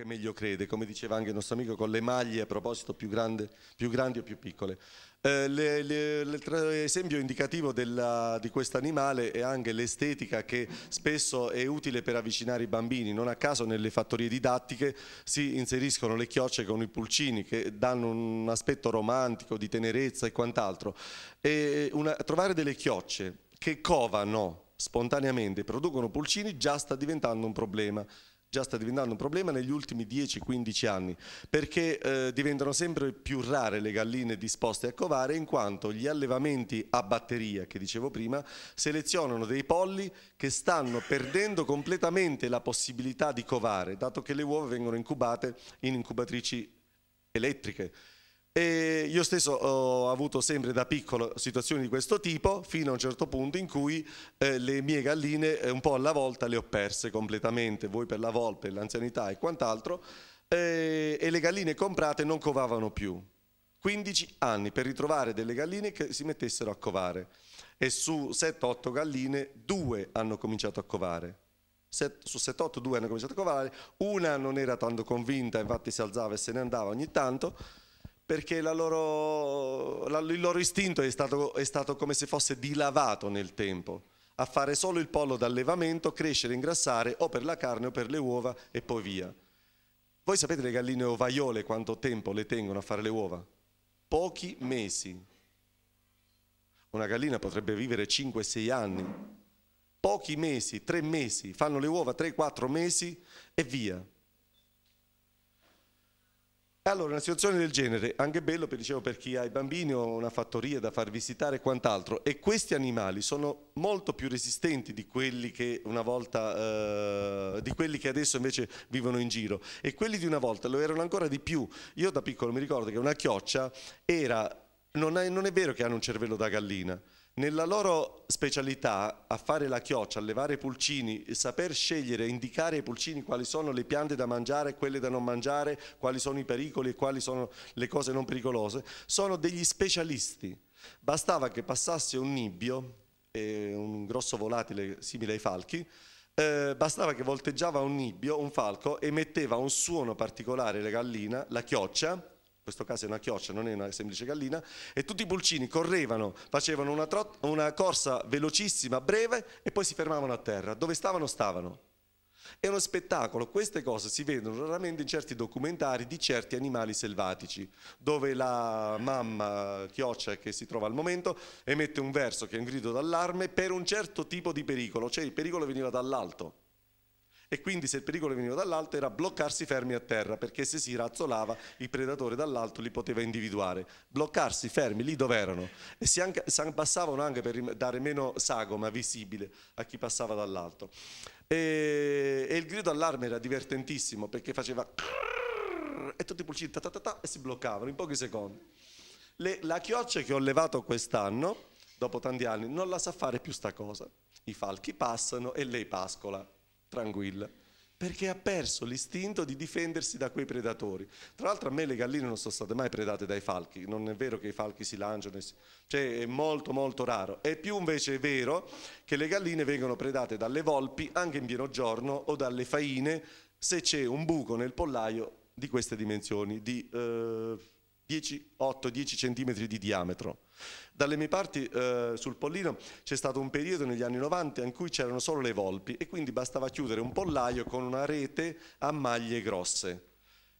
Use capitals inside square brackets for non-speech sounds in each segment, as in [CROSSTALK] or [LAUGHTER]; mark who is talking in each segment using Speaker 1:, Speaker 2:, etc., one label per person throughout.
Speaker 1: che meglio crede, come diceva anche il nostro amico, con le maglie a proposito più, grande, più grandi o più piccole. Eh, L'esempio le, le, indicativo della, di questo animale è anche l'estetica che spesso è utile per avvicinare i bambini, non a caso nelle fattorie didattiche si inseriscono le chiocce con i pulcini che danno un aspetto romantico, di tenerezza e quant'altro. trovare delle chiocce che covano spontaneamente, producono pulcini, già sta diventando un problema già sta diventando un problema negli ultimi 10-15 anni, perché eh, diventano sempre più rare le galline disposte a covare in quanto gli allevamenti a batteria, che dicevo prima, selezionano dei polli che stanno perdendo completamente la possibilità di covare, dato che le uova vengono incubate in incubatrici elettriche e io stesso ho avuto sempre da piccolo situazioni di questo tipo fino a un certo punto in cui eh, le mie galline eh, un po' alla volta le ho perse completamente, voi per la volpe, l'anzianità e quant'altro, eh, e le galline comprate non covavano più. 15 anni per ritrovare delle galline che si mettessero a covare e su 7-8 galline due hanno cominciato a covare. Set, su 7-8 due hanno cominciato a covare, una non era tanto convinta, infatti si alzava e se ne andava ogni tanto perché loro, la, il loro istinto è stato, è stato come se fosse dilavato nel tempo a fare solo il pollo d'allevamento, crescere, ingrassare o per la carne o per le uova e poi via. Voi sapete le galline ovaiole quanto tempo le tengono a fare le uova? Pochi mesi. Una gallina potrebbe vivere 5-6 anni. Pochi mesi, 3 mesi, fanno le uova 3-4 mesi e via. Allora, una situazione del genere, anche bello per, dicevo, per chi ha i bambini o una fattoria da far visitare e quant'altro, e questi animali sono molto più resistenti di quelli che una volta, eh, di quelli che adesso invece vivono in giro, e quelli di una volta lo erano ancora di più. Io da piccolo mi ricordo che una chioccia era, non è, non è vero che hanno un cervello da gallina, nella loro specialità a fare la chioccia, a levare i pulcini, saper scegliere, indicare ai pulcini quali sono le piante da mangiare, quelle da non mangiare, quali sono i pericoli e quali sono le cose non pericolose, sono degli specialisti. Bastava che passasse un nibbio, eh, un grosso volatile simile ai falchi, eh, bastava che volteggiava un nibbio, un falco, emetteva un suono particolare la gallina, la chioccia, in questo caso è una chioccia, non è una semplice gallina, e tutti i pulcini correvano, facevano una, una, corsa velocissima, breve, e poi si fermavano a terra. Dove stavano, stavano. È uno spettacolo, queste cose si vedono raramente in certi documentari di certi animali selvatici, dove la mamma chioccia che si trova al momento emette un verso che è un grido d'allarme per un certo tipo di pericolo, cioè il pericolo veniva dall'alto e quindi se il pericolo veniva dall'alto era bloccarsi fermi a terra perché se si razzolava il predatore dall'alto li poteva individuare. Bloccarsi fermi lì dove erano e si, anche, si abbassavano anche per dare meno sagoma visibile a chi passava dall'alto. E, e, il grido allarme era divertentissimo perché faceva e tutti i pulcini ta, ta, ta, ta, e si bloccavano in pochi secondi. Le, la chioccia che ho levato quest'anno, dopo tanti anni, non la sa fare più sta cosa. I falchi passano e lei pascola tranquilla, perché ha perso l'istinto di difendersi da quei predatori. Tra l'altro a me le galline non sono state mai predate dai falchi, non è vero che i falchi si lanciano, cioè è molto molto raro. È più invece vero che le galline vengono predate dalle volpi anche in pieno giorno o dalle faine se c'è un buco nel pollaio di queste dimensioni, di eh, 8-10 cm di diametro. Dalle mie parti eh, sul Pollino c'è stato un periodo negli anni 90 in cui c'erano solo le volpi e quindi bastava chiudere un pollaio con una rete a maglie grosse.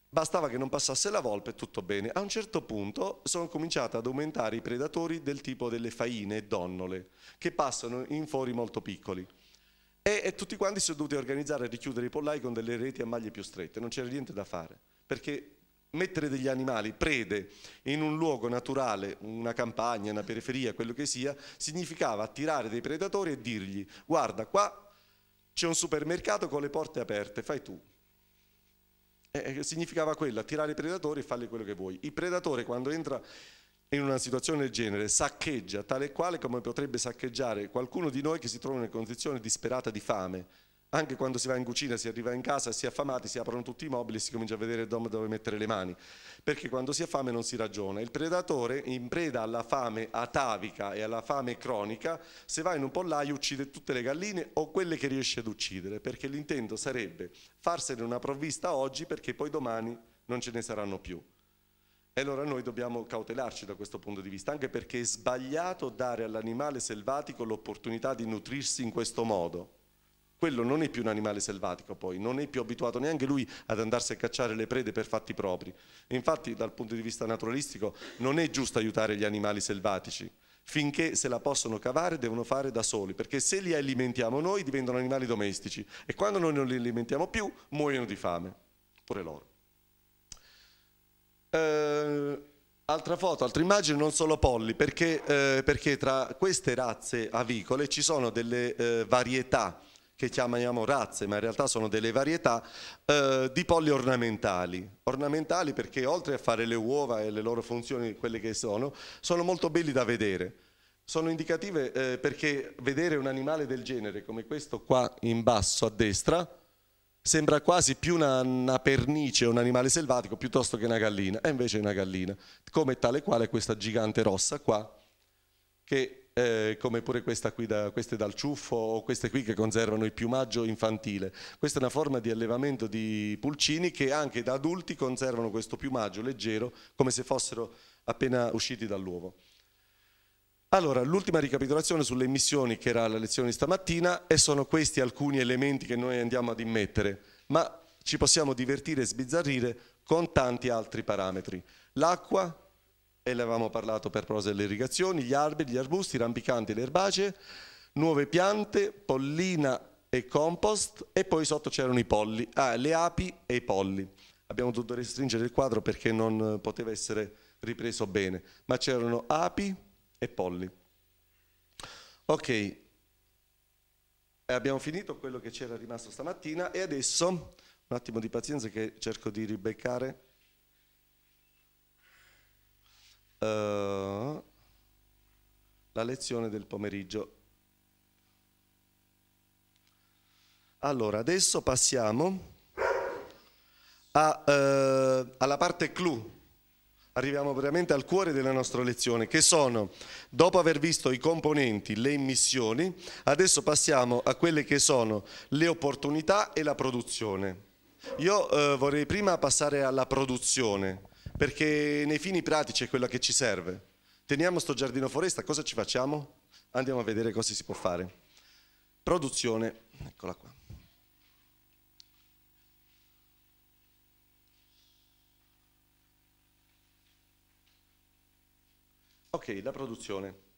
Speaker 1: Bastava che non passasse la volpe e tutto bene. A un certo punto sono cominciati ad aumentare i predatori del tipo delle faine e donnole, che passano in fori molto piccoli. E, e tutti quanti si sono dovuti organizzare e richiudere i pollai con delle reti a maglie più strette, non c'era niente da fare, perché mettere degli animali, prede, in un luogo naturale, una campagna, una periferia, quello che sia, significava attirare dei predatori e dirgli guarda qua c'è un supermercato con le porte aperte, fai tu. Eh, significava quello, attirare i predatori e farli quello che vuoi. Il predatore quando entra in una situazione del genere saccheggia tale e quale come potrebbe saccheggiare qualcuno di noi che si trova in una condizione disperata di fame anche quando si va in cucina, si arriva in casa, si è affamati, si aprono tutti i mobili e si comincia a vedere dove mettere le mani, perché quando si ha fame non si ragiona. Il predatore, in preda alla fame atavica e alla fame cronica, se va in un pollaio uccide tutte le galline o quelle che riesce ad uccidere, perché l'intento sarebbe farsene una provvista oggi perché poi domani non ce ne saranno più. E allora noi dobbiamo cautelarci da questo punto di vista, anche perché è sbagliato dare all'animale selvatico l'opportunità di nutrirsi in questo modo quello non è più un animale selvatico poi, non è più abituato neanche lui ad andarsi a cacciare le prede per fatti propri. Infatti dal punto di vista naturalistico non è giusto aiutare gli animali selvatici, finché se la possono cavare devono fare da soli, perché se li alimentiamo noi diventano animali domestici e quando noi non li alimentiamo più muoiono di fame, pure loro. Eh, Altra foto, altre immagini, non solo polli, perché, eh, perché tra queste razze avicole ci sono delle eh, varietà che chiamiamo razze, ma in realtà sono delle varietà, eh, di polli ornamentali. Ornamentali perché oltre a fare le uova e le loro funzioni, quelle che sono, sono molto belli da vedere. Sono indicative eh, perché vedere un animale del genere come questo qua in basso a destra sembra quasi più una, una pernice, un animale selvatico, piuttosto che una gallina. È invece una gallina, come tale quale questa gigante rossa qua, che eh, come pure questa qui da, queste dal ciuffo o queste qui che conservano il piumaggio infantile. Questa è una forma di allevamento di pulcini che anche da adulti conservano questo piumaggio leggero come se fossero appena usciti dall'uovo. Allora, l'ultima ricapitolazione sulle emissioni che era la lezione di stamattina e sono questi alcuni elementi che noi andiamo ad immettere, ma ci possiamo divertire e sbizzarrire con tanti altri parametri. L'acqua, e l'avevamo parlato per prosa delle irrigazioni, gli alberi, gli arbusti, i rampicanti, le erbacee, nuove piante, pollina e compost e poi sotto c'erano i polli, ah, le api e i polli. Abbiamo dovuto restringere il quadro perché non poteva essere ripreso bene, ma c'erano api e polli. Ok, abbiamo finito quello che c'era rimasto stamattina e adesso, un attimo di pazienza che cerco di ribeccare, Eh, la lezione del pomeriggio. Allora, adesso passiamo a, eh, alla parte clou. Arriviamo veramente al cuore della nostra lezione, che sono, dopo aver visto i componenti, le immissioni, adesso passiamo a quelle che sono le opportunità e la produzione. Io eh, vorrei prima passare alla produzione, perché nei fini pratici è quella che ci serve. Teniamo sto giardino foresta, cosa ci facciamo? Andiamo a vedere cosa si può fare. Produzione, eccola qua. Ok, la produzione.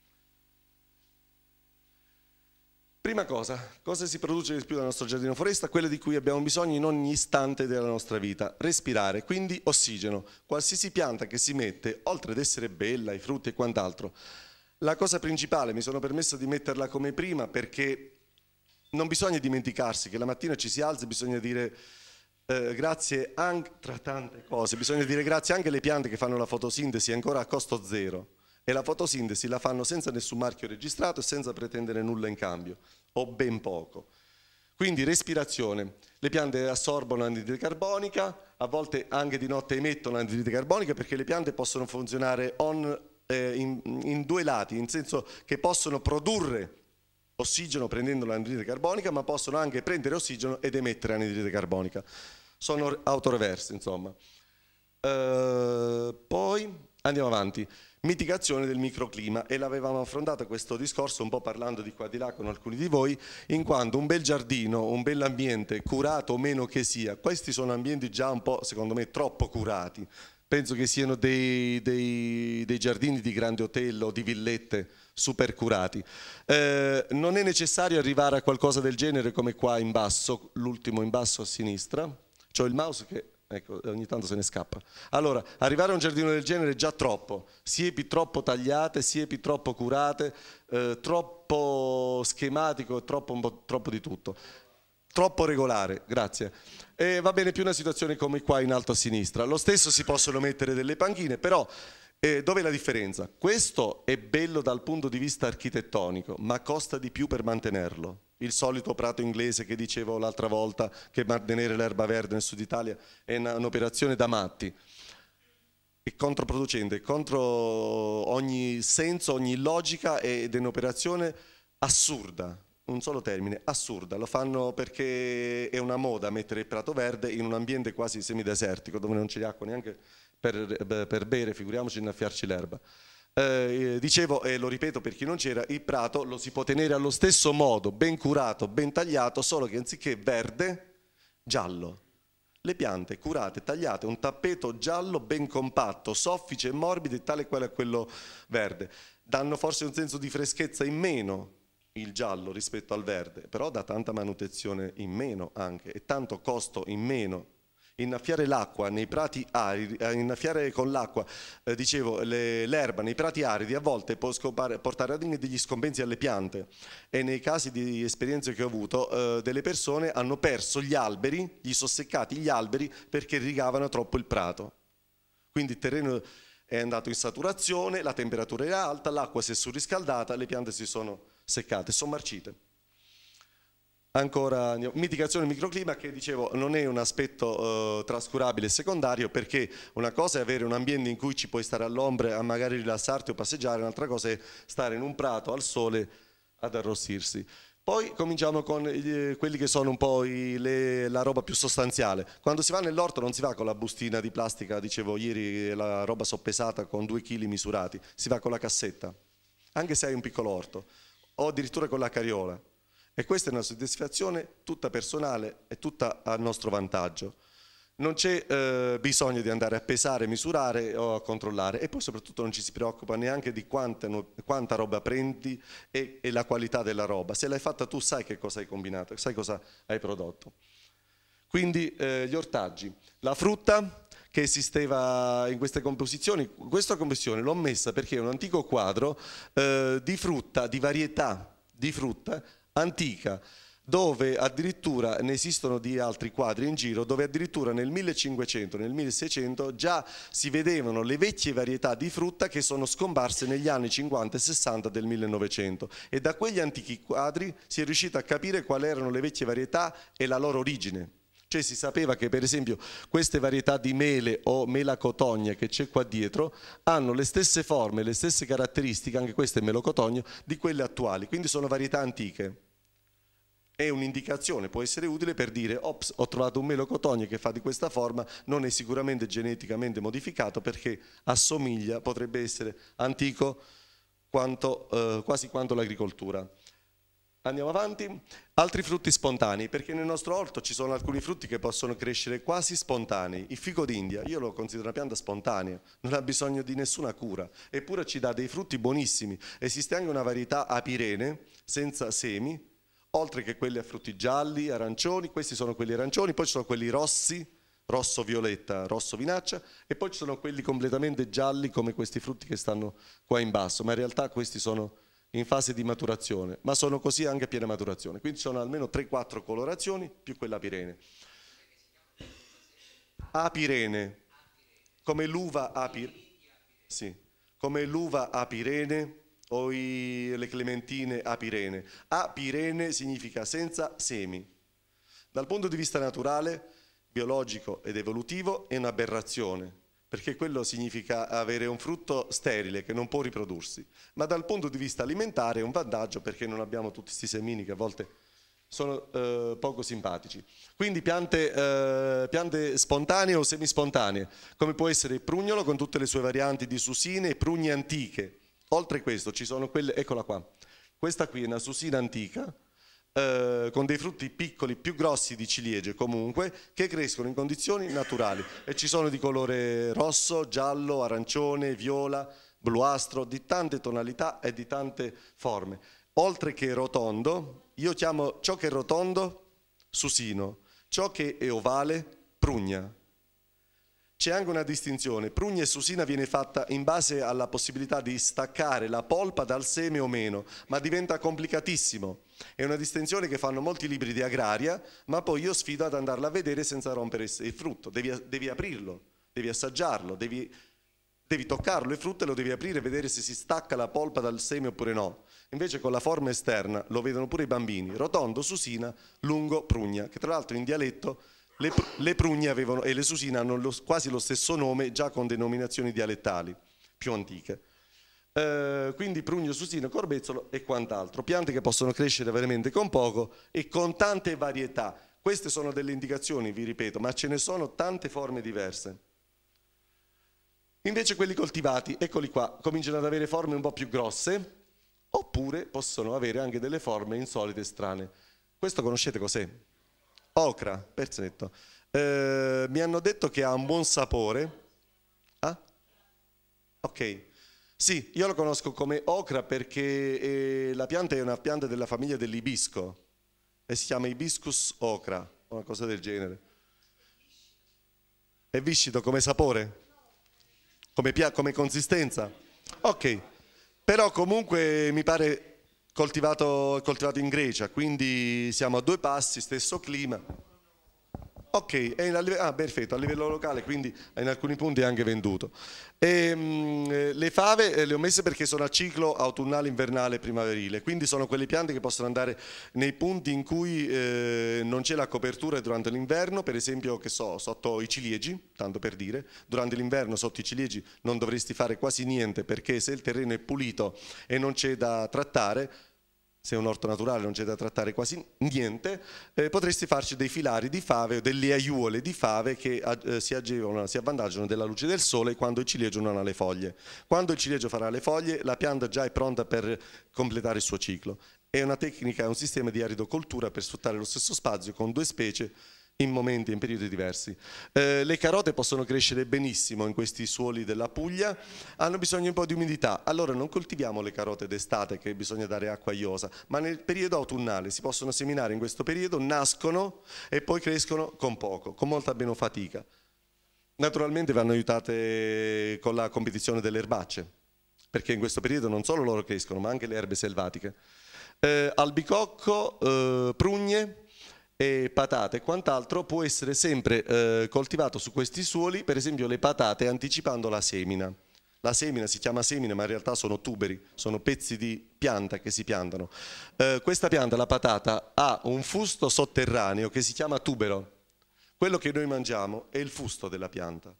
Speaker 1: Prima cosa, cosa si produce di più dal nostro giardino foresta? Quello di cui abbiamo bisogno in ogni istante della nostra vita, respirare, quindi ossigeno. Qualsiasi pianta che si mette, oltre ad essere bella, i frutti e quant'altro, la cosa principale, mi sono permesso di metterla come prima perché non bisogna dimenticarsi che la mattina ci si alza e bisogna dire eh, grazie anche, tra tante cose, bisogna dire grazie anche alle piante che fanno la fotosintesi ancora a costo zero e la fotosintesi la fanno senza nessun marchio registrato e senza pretendere nulla in cambio, o ben poco. Quindi respirazione. Le piante assorbono anidride carbonica, a volte anche di notte emettono anidride carbonica perché le piante possono funzionare on, eh, in, in due lati, in senso che possono produrre ossigeno prendendo l'anidride carbonica, ma possono anche prendere ossigeno ed emettere anidride carbonica. Sono autoreverse, insomma. Uh, Andiamo avanti. Mitigazione del microclima e l'avevamo affrontato questo discorso un po' parlando di qua di là con alcuni di voi, in quanto un bel giardino, un bel ambiente, curato o meno che sia, questi sono ambienti già un po', secondo me, troppo curati. Penso che siano dei, dei, dei giardini di grande hotel o di villette super curati. Eh, non è necessario arrivare a qualcosa del genere come qua in basso, l'ultimo in basso a sinistra, cioè il mouse che Ecco, ogni tanto se ne scappa. Allora, arrivare a un giardino del genere è già troppo. Siepi troppo tagliate, siepi troppo curate, eh, troppo schematico, troppo, troppo di tutto. Troppo regolare, grazie. E va bene più una situazione come qua in alto a sinistra. Lo stesso si possono mettere delle panchine, però eh, è la differenza? Questo è bello dal punto di vista architettonico, ma costa di più per mantenerlo il solito prato inglese che dicevo l'altra volta che mantenere l'erba verde nel sud Italia è un'operazione da matti. È controproducente, è contro ogni senso, ogni logica ed è un'operazione assurda, un solo termine, assurda. Lo fanno perché è una moda mettere il prato verde in un ambiente quasi semidesertico dove non c'è acqua neanche per, per bere, figuriamoci innaffiarci l'erba. Eh, eh, dicevo e eh, lo ripeto per chi non c'era, il prato lo si può tenere allo stesso modo, ben curato, ben tagliato, solo che anziché verde, giallo. Le piante curate, tagliate, un tappeto giallo ben compatto, soffice e morbido, tale quale a quello verde. Danno forse un senso di freschezza in meno il giallo rispetto al verde, però dà tanta manutenzione in meno anche e tanto costo in meno innaffiare l'acqua nei prati aridi, eh, innaffiare con l'acqua, eh, dicevo, l'erba nei prati aridi a volte può scopare, portare ad degli scompensi alle piante e nei casi di esperienze che ho avuto eh, delle persone hanno perso gli alberi, gli sosseccati gli alberi perché rigavano troppo il prato. Quindi il terreno è andato in saturazione, la temperatura era alta, l'acqua si è surriscaldata, le piante si sono seccate, sono marcite. Ancora mitigazione del microclima che dicevo non è un aspetto eh, trascurabile secondario perché una cosa è avere un ambiente in cui ci puoi stare all'ombra a magari rilassarti o passeggiare, un'altra cosa è stare in un prato al sole ad arrossirsi. Poi cominciamo con eh, quelli che sono un po' i, le, la roba più sostanziale. Quando si va nell'orto non si va con la bustina di plastica, dicevo ieri, la roba soppesata con due chili misurati, si va con la cassetta, anche se hai un piccolo orto, o addirittura con la cariola e questa è una soddisfazione tutta personale e tutta a nostro vantaggio. Non c'è eh, bisogno di andare a pesare, misurare o a controllare e poi soprattutto non ci si preoccupa neanche di quanta, quanta roba prendi e, e la qualità della roba. Se l'hai fatta tu sai che cosa hai combinato, sai cosa hai prodotto. Quindi eh, gli ortaggi, la frutta che esisteva in queste composizioni, questa composizione l'ho messa perché è un antico quadro eh, di frutta, di varietà di frutta antica dove addirittura ne esistono di altri quadri in giro, dove addirittura nel 1500, nel 1600 già si vedevano le vecchie varietà di frutta che sono scomparse negli anni 50 e 60 del 1900 e da quegli antichi quadri si è riuscito a capire quali erano le vecchie varietà e la loro origine. Cioè si sapeva che per esempio queste varietà di mele o melacotogna che c'è qua dietro hanno le stesse forme, le stesse caratteristiche, anche queste melocotogno, di quelle attuali, quindi sono varietà antiche. È un'indicazione, può essere utile per dire ops, ho trovato un melocotogno che fa di questa forma, non è sicuramente geneticamente modificato perché assomiglia, potrebbe essere antico quanto, eh, quasi quanto l'agricoltura. Andiamo avanti. Altri frutti spontanei, perché nel nostro orto ci sono alcuni frutti che possono crescere quasi spontanei. Il fico d'India, io lo considero una pianta spontanea, non ha bisogno di nessuna cura, eppure ci dà dei frutti buonissimi. Esiste anche una varietà apirene, senza semi, oltre che quelli a frutti gialli, arancioni, questi sono quelli arancioni, poi ci sono quelli rossi, rosso violetta, rosso vinaccia, e poi ci sono quelli completamente gialli come questi frutti che stanno qua in basso, ma in realtà questi sono in fase di maturazione, ma sono così anche a piena maturazione. Quindi sono almeno 3-4 colorazioni più quella pirene. Apirene, come l'uva apirene, sì, come l'uva apirene o i, le clementine apirene. Apirene significa senza semi. Dal punto di vista naturale, biologico ed evolutivo è un'aberrazione, perché quello significa avere un frutto sterile che non può riprodursi, ma dal punto di vista alimentare è un vantaggio perché non abbiamo tutti questi semini che a volte sono eh, poco simpatici. Quindi piante, eh, piante spontanee o semispontanee, come può essere il prugnolo con tutte le sue varianti di susine e prugne antiche. Oltre a questo ci sono quelle, eccola qua, questa qui è una susina antica, eh, con dei frutti piccoli più grossi di ciliegie comunque che crescono in condizioni naturali e ci sono di colore rosso, giallo, arancione, viola, bluastro, di tante tonalità e di tante forme. Oltre che rotondo, io chiamo ciò che è rotondo susino, ciò che è ovale prugna. C'è anche una distinzione, prugna e susina viene fatta in base alla possibilità di staccare la polpa dal seme o meno, ma diventa complicatissimo. È una distinzione che fanno molti libri di agraria, ma poi io sfido ad andarla a vedere senza rompere il frutto, devi, devi aprirlo, devi assaggiarlo, devi, devi toccarlo il frutto e lo devi aprire e vedere se si stacca la polpa dal seme oppure no. Invece con la forma esterna lo vedono pure i bambini, rotondo, susina, lungo, prugna, che tra l'altro in dialetto le, le prugne avevano, e le susine hanno lo, quasi lo stesso nome, già con denominazioni dialettali più antiche. Eh, quindi prugno, susino, corbezzolo e quant'altro. Piante che possono crescere veramente con poco e con tante varietà. Queste sono delle indicazioni, vi ripeto, ma ce ne sono tante forme diverse. Invece quelli coltivati, eccoli qua, cominciano ad avere forme un po' più grosse, oppure possono avere anche delle forme insolite e strane. Questo conoscete cos'è? Ocra, perfetto. Eh, mi hanno detto che ha un buon sapore. Ah? Ok. Sì, io lo conosco come ocra perché eh, la pianta è una pianta della famiglia dell'ibisco e si chiama Ibiscus ocra, una cosa del genere. È viscido come sapore? Come, come consistenza? Ok, però comunque mi pare coltivato, coltivato in Grecia, quindi siamo a due passi, stesso clima. Ok, è in, ah, perfetto, a livello locale, quindi in alcuni punti è anche venduto. E, ehm, mh, eh, le fave eh, le ho messe perché sono a ciclo autunnale, invernale e primaverile, quindi sono quelle piante che possono andare nei punti in cui eh, non c'è la copertura durante l'inverno, per esempio che so, sotto i ciliegi, tanto per dire, durante l'inverno sotto i ciliegi non dovresti fare quasi niente perché se il terreno è pulito e non c'è da trattare, se è un orto naturale non c'è da trattare quasi niente, eh, potresti farci dei filari di fave o delle aiuole di fave che eh, si agevolano, si avvantaggiano della luce del sole quando il ciliegio non ha le foglie. Quando il ciliegio farà le foglie, la pianta già è pronta per completare il suo ciclo. È una tecnica, è un sistema di aridocoltura per sfruttare lo stesso spazio con due specie in momenti, in periodi diversi. Eh, le carote possono crescere benissimo in questi suoli della Puglia, hanno bisogno un po' di umidità, allora non coltiviamo le carote d'estate che bisogna dare acqua iosa, ma nel periodo autunnale si possono seminare in questo periodo, nascono e poi crescono con poco, con molta meno fatica. Naturalmente vanno aiutate con la competizione delle erbacce, perché in questo periodo non solo loro crescono, ma anche le erbe selvatiche. Eh, albicocco, eh, prugne, e patate e quant'altro può essere sempre eh, coltivato su questi suoli, per esempio le patate anticipando la semina. La semina si chiama semina, ma in realtà sono tuberi, sono pezzi di pianta che si piantano. Eh, questa pianta, la patata, ha un fusto sotterraneo che si chiama tubero. Quello che noi mangiamo è il fusto della pianta.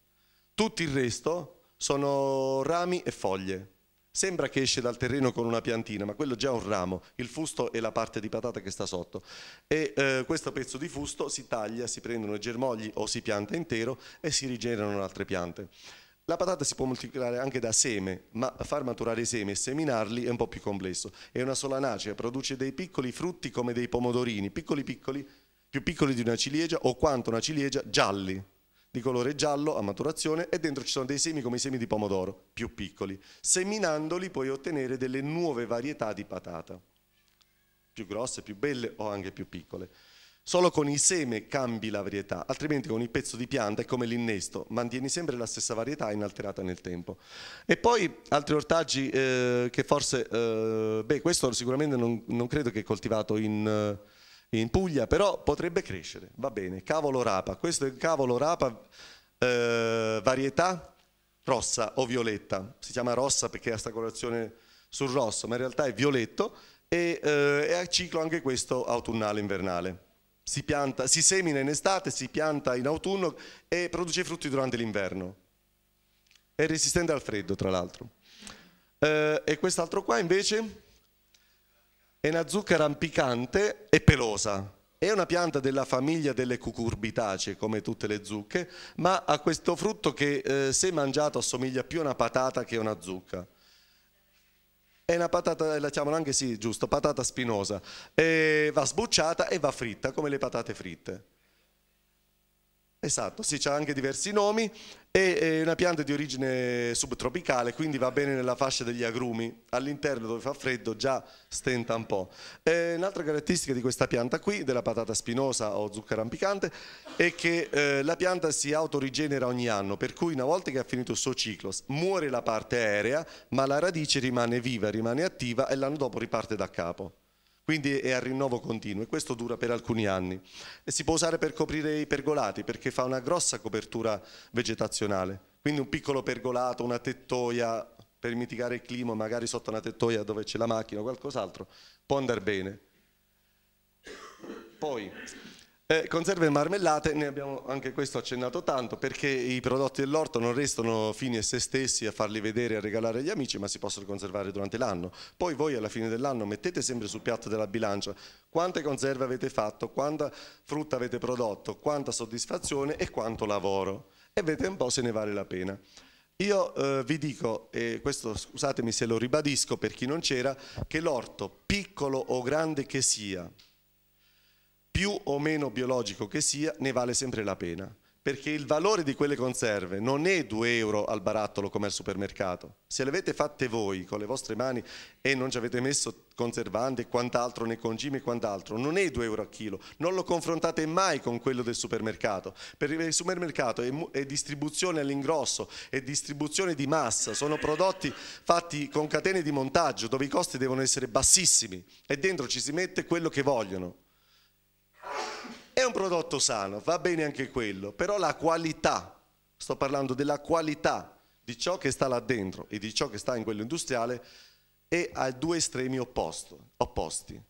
Speaker 1: Tutto il resto sono rami e foglie. Sembra che esce dal terreno con una piantina, ma quello è già un ramo, il fusto è la parte di patata che sta sotto. E eh, questo pezzo di fusto si taglia, si prendono i germogli o si pianta intero e si rigenerano altre piante. La patata si può moltiplicare anche da seme, ma far maturare i semi e seminarli è un po' più complesso. È una solanacea, produce dei piccoli frutti come dei pomodorini, piccoli piccoli, più piccoli di una ciliegia o quanto una ciliegia, gialli, di colore giallo a maturazione e dentro ci sono dei semi come i semi di pomodoro, più piccoli. Seminandoli puoi ottenere delle nuove varietà di patata, più grosse, più belle o anche più piccole. Solo con i seme cambi la varietà, altrimenti con il pezzo di pianta è come l'innesto, mantieni sempre la stessa varietà inalterata nel tempo. E poi altri ortaggi eh, che forse, eh, beh questo sicuramente non, non, credo che è coltivato in... Eh, in Puglia, però potrebbe crescere, va bene, cavolo rapa, questo è un cavolo rapa eh, varietà rossa o violetta, si chiama rossa perché ha sta colorazione sul rosso, ma in realtà è violetto e eh, è a ciclo anche questo autunnale-invernale. Si, pianta, si semina in estate, si pianta in autunno e produce frutti durante l'inverno. È resistente al freddo, tra l'altro. Eh, e quest'altro qua invece è una zucca rampicante e pelosa. È una pianta della famiglia delle cucurbitacee, come tutte le zucche, ma ha questo frutto che eh, se mangiato assomiglia più a una patata che a una zucca. È una patata, la chiamano anche sì, giusto, patata spinosa. E va sbucciata e va fritta, come le patate fritte. Esatto, sì, c'ha anche diversi nomi. È una pianta di origine subtropicale, quindi va bene nella fascia degli agrumi. All'interno dove fa freddo già stenta un po'. E un'altra caratteristica di questa pianta qui, della patata spinosa o zucchero rampicante, è che eh, la pianta si autorigenera ogni anno, per cui una volta che ha finito il suo ciclo muore la parte aerea, ma la radice rimane viva, rimane attiva e l'anno dopo riparte da capo quindi è a rinnovo continuo e questo dura per alcuni anni. E si può usare per coprire i pergolati perché fa una grossa copertura vegetazionale, quindi un piccolo pergolato, una tettoia per mitigare il clima, magari sotto una tettoia dove c'è la macchina o qualcos'altro, può andare bene. Poi eh, conserve e marmellate, ne abbiamo anche questo accennato tanto, perché i prodotti dell'orto non restano fini a se stessi a farli vedere e a regalare agli amici, ma si possono conservare durante l'anno. Poi voi alla fine dell'anno mettete sempre sul piatto della bilancia quante conserve avete fatto, quanta frutta avete prodotto, quanta soddisfazione e quanto lavoro. E vedete un po' se ne vale la pena. Io eh, vi dico, e questo scusatemi se lo ribadisco per chi non c'era, che l'orto, piccolo o grande che sia, più o meno biologico che sia, ne vale sempre la pena. Perché il valore di quelle conserve non è 2 euro al barattolo come al supermercato. Se le avete fatte voi con le vostre mani e non ci avete messo conservante e quant'altro, né concime e quant'altro, non è 2 euro al chilo. Non lo confrontate mai con quello del supermercato. Perché il supermercato è distribuzione all'ingrosso, è distribuzione di massa. Sono prodotti fatti con catene di montaggio dove i costi devono essere bassissimi e dentro ci si mette quello che vogliono. È un prodotto sano, va bene anche quello, però la qualità, sto parlando della qualità di ciò che sta là dentro e di ciò che sta in quello industriale, è a due estremi opposto, opposti.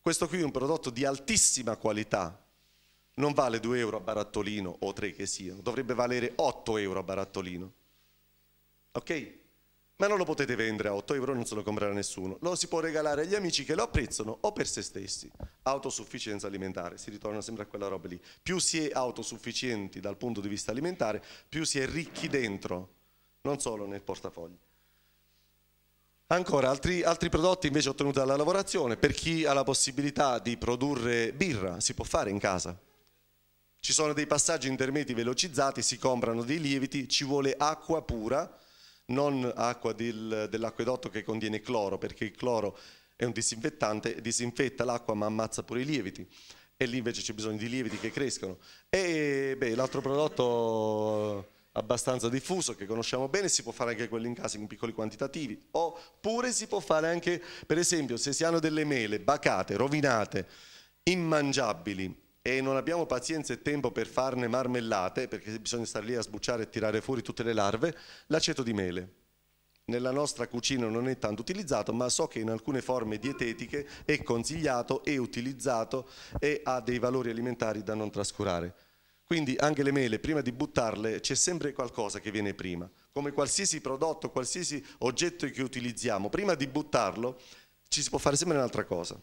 Speaker 1: Questo qui è un prodotto di altissima qualità, non vale 2 euro a barattolino o 3 che siano, dovrebbe valere 8 euro a barattolino. Ok? ma non lo potete vendere a 8 euro, non se lo comprerà nessuno. Lo si può regalare agli amici che lo apprezzano o per se stessi. Autosufficienza alimentare, si ritorna sempre a quella roba lì. Più si è autosufficienti dal punto di vista alimentare, più si è ricchi dentro, non solo nel portafoglio. Ancora, altri, altri, prodotti invece ottenuti dalla lavorazione, per chi ha la possibilità di produrre birra, si può fare in casa. Ci sono dei passaggi intermedi velocizzati, si comprano dei lieviti, ci vuole acqua pura, non acqua dell'acquedotto che contiene cloro, perché il cloro è un disinfettante, disinfetta l'acqua ma ammazza pure i lieviti e lì invece c'è bisogno di lieviti che crescono. E l'altro prodotto abbastanza diffuso che conosciamo bene, si può fare anche quello in casa in piccoli quantitativi, oppure si può fare anche, per esempio, se si hanno delle mele bacate, rovinate, immangiabili, e non abbiamo pazienza e tempo per farne marmellate, perché bisogna stare lì a sbucciare e tirare fuori tutte le larve, l'aceto di mele. Nella nostra cucina non è tanto utilizzato, ma so che in alcune forme dietetiche è consigliato, è utilizzato e ha dei valori alimentari da non trascurare. Quindi anche le mele, prima di buttarle, c'è sempre qualcosa che viene prima. Come qualsiasi prodotto, qualsiasi oggetto che utilizziamo, prima di buttarlo ci si può fare sempre un'altra cosa.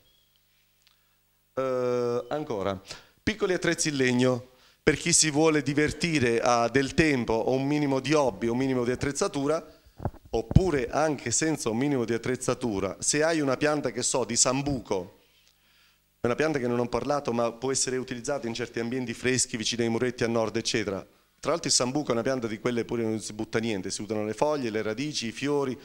Speaker 1: Uh, ancora, Piccoli attrezzi in legno per chi si vuole divertire a del tempo o un minimo di hobby, un minimo di attrezzatura, oppure anche senza un minimo di attrezzatura, se hai una pianta che so di sambuco, una pianta che non ho parlato ma può essere utilizzata in certi ambienti freschi vicino ai muretti a nord eccetera, tra l'altro il sambuco è una pianta di quelle pure non si butta niente, si usano le foglie, le radici, i fiori,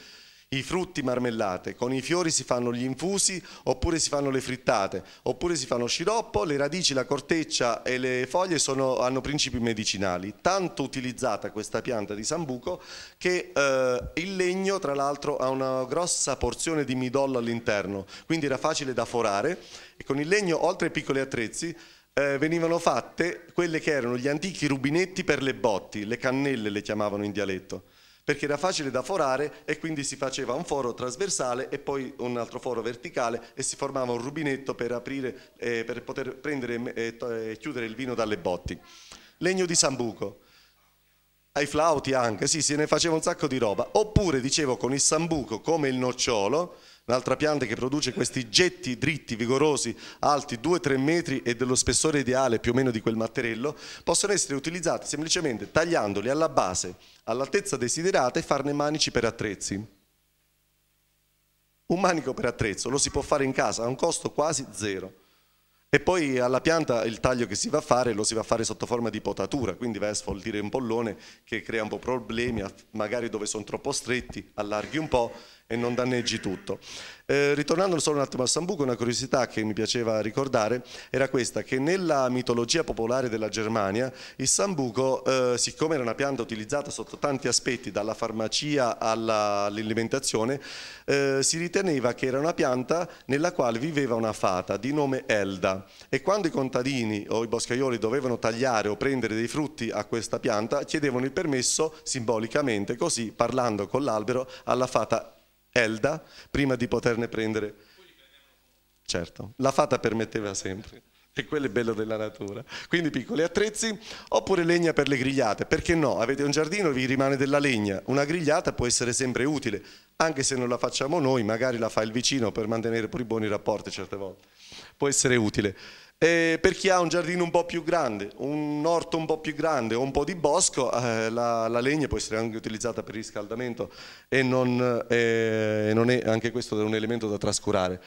Speaker 1: i frutti marmellate, con i fiori si fanno gli infusi oppure si fanno le frittate, oppure si fanno sciroppo, le radici, la corteccia e le foglie sono, hanno principi medicinali, tanto utilizzata questa pianta di sambuco che eh, il legno tra l'altro ha una grossa porzione di midollo all'interno, quindi era facile da forare e con il legno oltre ai piccoli attrezzi eh, venivano fatte quelle che erano gli antichi rubinetti per le botti, le cannelle le chiamavano in dialetto perché era facile da forare e quindi si faceva un foro trasversale e poi un altro foro verticale e si formava un rubinetto per aprire, eh, per poter prendere eh, e eh, chiudere il vino dalle botti. Legno di sambuco, ai flauti anche, sì, se ne faceva un sacco di roba. Oppure, dicevo, con il sambuco come il nocciolo, Un'altra pianta che produce questi getti dritti, vigorosi, alti 2-3 metri e dello spessore ideale più o meno di quel matterello, possono essere utilizzati semplicemente tagliandoli alla base, all'altezza desiderata e farne manici per attrezzi. Un manico per attrezzo lo si può fare in casa a un costo quasi zero. E poi alla pianta il taglio che si va a fare lo si va a fare sotto forma di potatura, quindi vai a sfoltire un pollone che crea un po' problemi, magari dove sono troppo stretti, allarghi un po' e non danneggi tutto. Eh, ritornando solo un attimo al Sambuco, una curiosità che mi piaceva ricordare era questa, che nella mitologia popolare della Germania il Sambuco, eh, siccome era una pianta utilizzata sotto tanti aspetti, dalla farmacia all'alimentazione, eh, si riteneva che era una pianta nella quale viveva una fata di nome Elda e quando i contadini o i boscaioli dovevano tagliare o prendere dei frutti a questa pianta chiedevano il permesso simbolicamente, così parlando con l'albero, alla fata Elda Elda prima di poterne prendere. Certo, la fata permetteva sempre. E quello è bello della natura. Quindi piccoli attrezzi, oppure legna per le grigliate. Perché no? Avete un giardino, vi rimane della legna. Una grigliata può essere sempre utile, anche se non la facciamo noi, magari la fa il vicino per mantenere pure i buoni rapporti certe volte. Può essere utile. E eh, per chi ha un giardino un po' più grande, un orto un po' più grande o un po' di bosco, eh, la, la, legna può essere anche utilizzata per riscaldamento e non, eh, non è, anche questo un elemento da trascurare.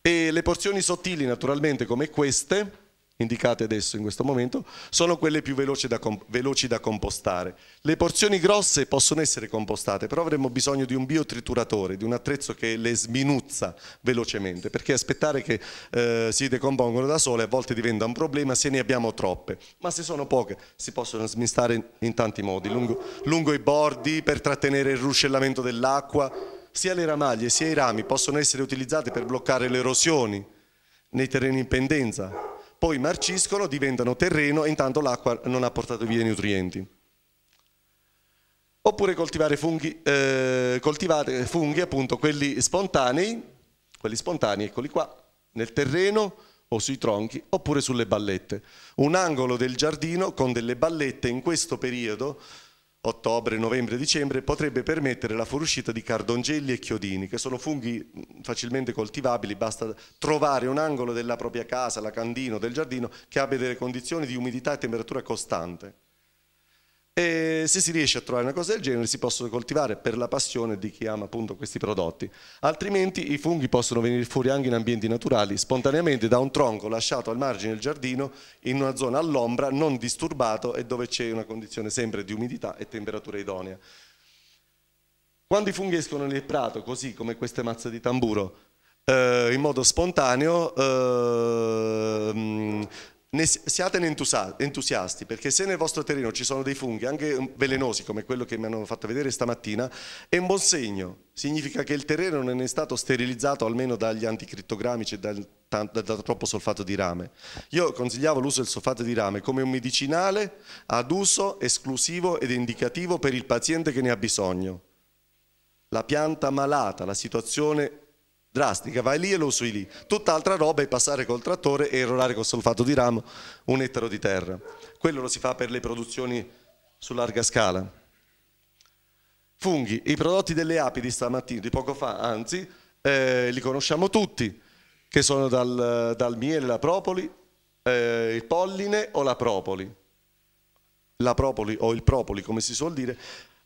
Speaker 1: E le porzioni sottili naturalmente come queste indicate adesso in questo momento, sono quelle più veloci da, veloci da compostare. Le porzioni grosse possono essere compostate, però avremmo bisogno di un biotrituratore, di un attrezzo che le sminuzza velocemente, perché aspettare che eh, si decompongano da sole a volte diventa un problema se ne abbiamo troppe, ma se sono poche si possono smistare in, in tanti modi, lungo, lungo i bordi per trattenere il ruscellamento dell'acqua, sia le ramaglie sia i rami possono essere utilizzati per bloccare le erosioni nei terreni in pendenza, poi marciscono, diventano terreno e intanto l'acqua non ha portato via i nutrienti. Oppure coltivare funghi, eh, coltivare funghi appunto quelli spontanei, quelli spontanei, eccoli qua, nel terreno o sui tronchi, oppure sulle ballette. Un angolo del giardino con delle ballette in questo periodo ottobre, novembre, dicembre, potrebbe permettere la fuoriuscita di cardongelli e chiodini, che sono funghi facilmente coltivabili, basta trovare un angolo della propria casa, la candino, del giardino, che abbia delle condizioni di umidità e temperatura costante e se si riesce a trovare una cosa del genere si possono coltivare per la passione di chi ama appunto questi prodotti. Altrimenti i funghi possono venire fuori anche in ambienti naturali, spontaneamente da un tronco lasciato al margine del giardino in una zona all'ombra, non disturbato e dove c'è una condizione sempre di umidità e temperatura idonea. Quando i funghi escono nel prato, così come queste mazze di tamburo, eh, in modo spontaneo, eh, ne siate entusiasti perché se nel vostro terreno ci sono dei funghi anche mm, velenosi come quello che mi hanno fatto vedere stamattina è un buon segno, significa che il terreno non è stato sterilizzato almeno dagli anticrittogramici e dal, da, da troppo solfato di rame. Io consigliavo l'uso del solfato di rame come un medicinale ad uso esclusivo ed indicativo per il paziente che ne ha bisogno la pianta malata, la situazione drastica, vai lì e lo usi lì. Tutt'altra roba è passare col trattore e erorare col solfato di ramo un ettaro di terra. Quello lo si fa per le produzioni su larga scala. Funghi, i prodotti delle api di stamattina, di poco fa, anzi, eh, li conosciamo tutti, che sono dal, dal miele, la propoli, eh, il polline o la propoli. La propoli o il propoli, come si suol dire,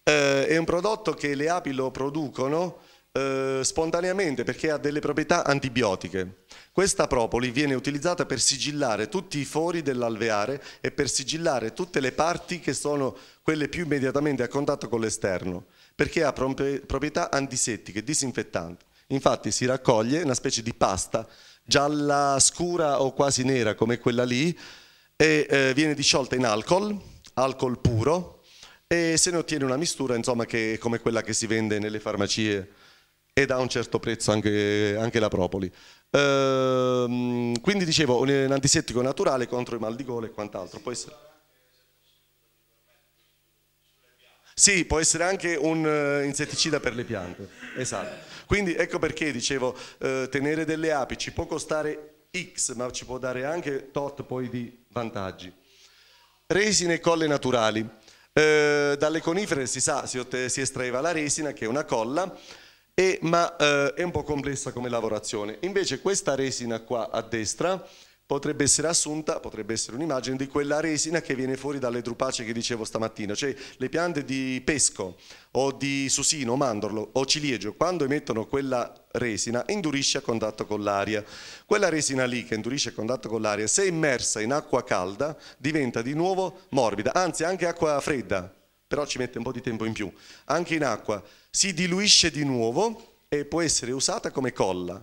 Speaker 1: eh, è un prodotto che le api lo producono eh, spontaneamente perché ha delle proprietà antibiotiche. Questa propoli viene utilizzata per sigillare tutti i fori dell'alveare e per sigillare tutte le parti che sono quelle più immediatamente a contatto con l'esterno, perché ha proprietà antisettiche disinfettanti. Infatti si raccoglie una specie di pasta gialla scura o quasi nera come quella lì e eh, viene disciolta in alcol, alcol puro e se ne ottiene una mistura insomma che è come quella che si vende nelle farmacie ed ha un certo prezzo anche, anche la propoli. Ehm, quindi dicevo, un antisettico naturale contro i mal di gola e quant'altro. Può essere... Sì, può essere anche un eh, insetticida per le piante, esatto. Quindi ecco perché dicevo, eh, tenere delle api ci può costare X, ma ci può dare anche tot poi di vantaggi. Resine e colle naturali. Eh, dalle conifere si sa, si, si estraeva la resina, che è una colla, e, ma eh, è un po' complessa come lavorazione. Invece questa resina qua a destra potrebbe essere assunta, potrebbe essere un'immagine di quella resina che viene fuori dalle drupace che dicevo stamattina, cioè le piante di pesco o di susino, mandorlo o ciliegio, quando emettono quella resina indurisce a contatto con l'aria. Quella resina lì che indurisce a contatto con l'aria, se immersa in acqua calda, diventa di nuovo morbida, anzi anche acqua fredda, però ci mette un po' di tempo in più, anche in acqua si diluisce di nuovo e può essere usata come colla.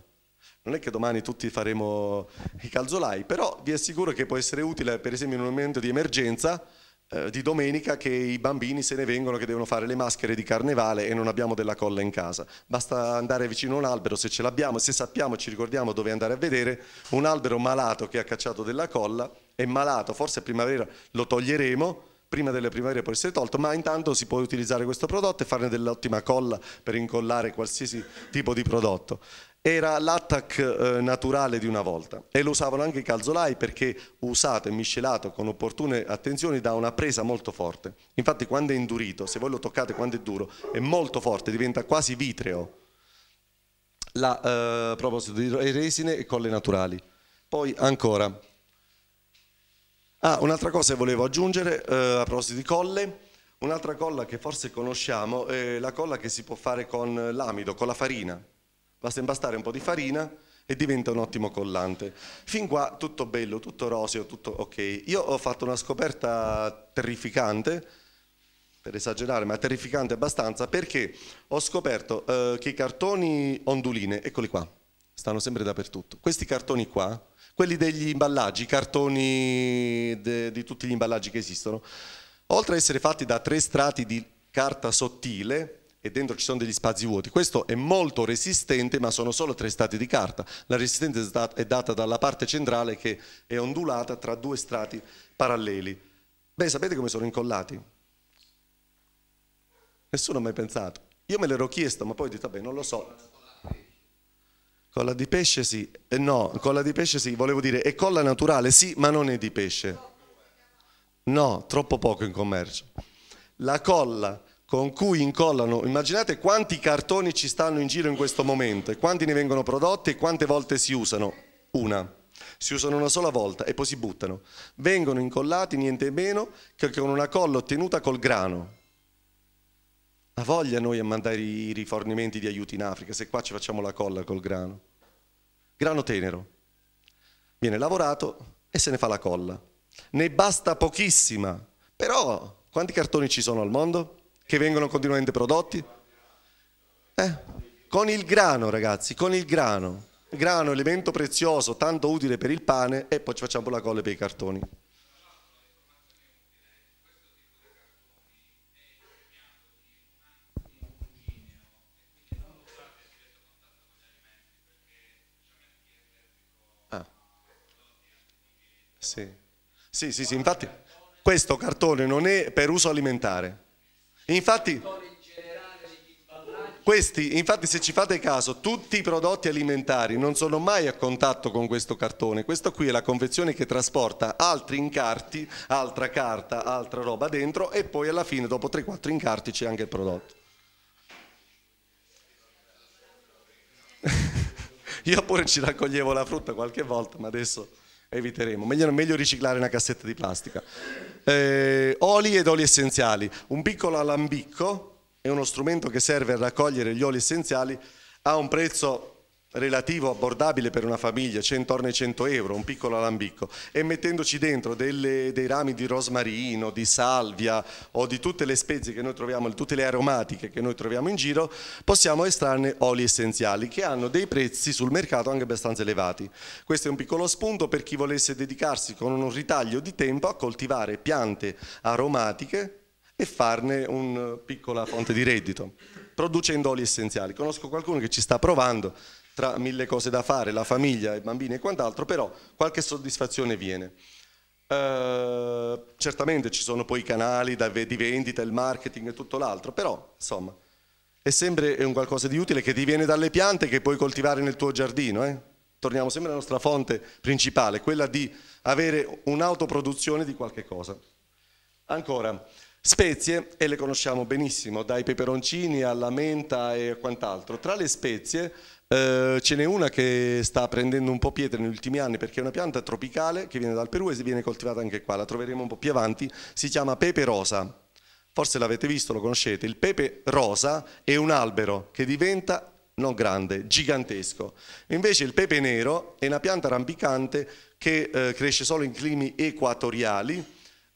Speaker 1: Non è che domani tutti faremo i calzolai, però vi assicuro che può essere utile per esempio in un momento di emergenza eh, di domenica che i bambini se ne vengono che devono fare le maschere di carnevale e non abbiamo della colla in casa. Basta andare vicino a un albero, se ce l'abbiamo, se sappiamo, ci ricordiamo dove andare a vedere, un albero malato che ha cacciato della colla, è malato, forse a primavera lo toglieremo, prima delle primarie può essere tolto, ma intanto si può utilizzare questo prodotto e farne dell'ottima colla per incollare qualsiasi tipo di prodotto. Era l'attack eh, naturale di una volta e lo usavano anche i calzolai perché usato e miscelato con opportune attenzioni dà una presa molto forte. Infatti quando è indurito, se voi lo toccate quando è duro, è molto forte, diventa quasi vitreo. La, eh, a proposito di resine e colle naturali. Poi ancora, Ah, un'altra cosa che volevo aggiungere eh, a proposito di colle, un'altra colla che forse conosciamo è la colla che si può fare con l'amido, con la farina. Basta impastare un po' di farina e diventa un ottimo collante. Fin qua tutto bello, tutto roseo, tutto ok. Io ho fatto una scoperta terrificante, per esagerare, ma terrificante abbastanza, perché ho scoperto eh, che i cartoni onduline, eccoli qua, stanno sempre dappertutto, questi cartoni qua, quelli degli imballaggi, i cartoni de, di tutti gli imballaggi che esistono. Oltre ad essere fatti da tre strati di carta sottile, e dentro ci sono degli spazi vuoti. Questo è molto resistente, ma sono solo tre strati di carta. La resistenza è data dalla parte centrale che è ondulata tra due strati paralleli. Beh, sapete come sono incollati? Nessuno ha mai pensato. Io me l'ero chiesto, ma poi ho detto, vabbè, non lo so. Colla di pesce sì, eh, no, colla di pesce sì, volevo dire, è colla naturale sì, ma non è di pesce. No, troppo poco in commercio. La colla con cui incollano, immaginate quanti cartoni ci stanno in giro in questo momento e quanti ne vengono prodotti e quante volte si usano. Una. Si usano una sola volta e poi si buttano. Vengono incollati niente meno che con una colla ottenuta col grano, la voglia noi a mandare i rifornimenti di aiuti in Africa, se qua ci facciamo la colla col grano. Grano tenero, viene lavorato e se ne fa la colla. Ne basta pochissima, però quanti cartoni ci sono al mondo che vengono continuamente prodotti? Eh? Con il grano ragazzi, con il grano. Grano, elemento prezioso, tanto utile per il pane e poi ci facciamo la colla per i cartoni. Sì. sì, sì, sì, infatti questo cartone non è per uso alimentare. Infatti, questi, infatti se ci fate caso, tutti i prodotti alimentari non sono mai a contatto con questo cartone. Questa qui è la confezione che trasporta altri incarti, altra carta, altra roba dentro e poi alla fine, dopo 3-4 incarti, c'è anche il prodotto. [LAUGHS] Io pure ci raccoglievo la frutta qualche volta, ma adesso eviteremo. Meglio, meglio, riciclare una cassetta di plastica. Eh, oli ed oli essenziali. Un piccolo alambicco è uno strumento che serve a raccogliere gli oli essenziali a un prezzo relativo abbordabile per una famiglia, 100 orne ai 100 euro, un piccolo alambicco, e mettendoci dentro delle, dei rami di rosmarino, di salvia o di tutte le spezie che noi troviamo, tutte le aromatiche che noi troviamo in giro, possiamo estrarne oli essenziali che hanno dei prezzi sul mercato anche abbastanza elevati. Questo è un piccolo spunto per chi volesse dedicarsi con un ritaglio di tempo a coltivare piante aromatiche e farne una piccola fonte di reddito producendo oli essenziali. Conosco qualcuno che ci sta provando, tra mille cose da fare, la famiglia, i bambini e quant'altro, però qualche soddisfazione viene. Eh, certamente ci sono poi i canali di vendita, il marketing e tutto l'altro, però insomma è sempre un qualcosa di utile che ti viene dalle piante che puoi coltivare nel tuo giardino. Eh? Torniamo sempre alla nostra fonte principale, quella di avere un'autoproduzione di qualche cosa. Ancora, Spezie, e le conosciamo benissimo, dai peperoncini alla menta e quant'altro. Tra le spezie eh, ce n'è una che sta prendendo un po' pietra negli ultimi anni perché è una pianta tropicale che viene dal Perù e viene coltivata anche qua, la troveremo un po' più avanti, si chiama pepe rosa. Forse l'avete visto, lo conoscete. Il pepe rosa è un albero che diventa non grande, gigantesco. Invece il pepe nero è una pianta rampicante che eh, cresce solo in climi equatoriali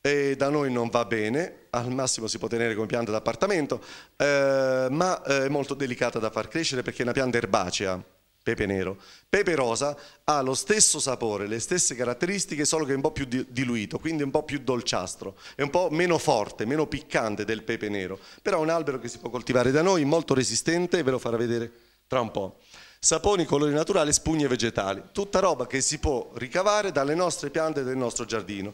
Speaker 1: e da noi non va bene, al massimo si può tenere come pianta d'appartamento, eh, ma eh, è molto delicata da far crescere perché è una pianta erbacea, pepe nero. Pepe rosa ha lo stesso sapore, le stesse caratteristiche, solo che è un po' più diluito, quindi un po' più dolciastro, è un po' meno forte, meno piccante del pepe nero, però è un albero che si può coltivare da noi, molto resistente, ve lo farò vedere tra un po' saponi, colori naturali, spugne vegetali, tutta roba che si può ricavare dalle nostre piante del nostro giardino.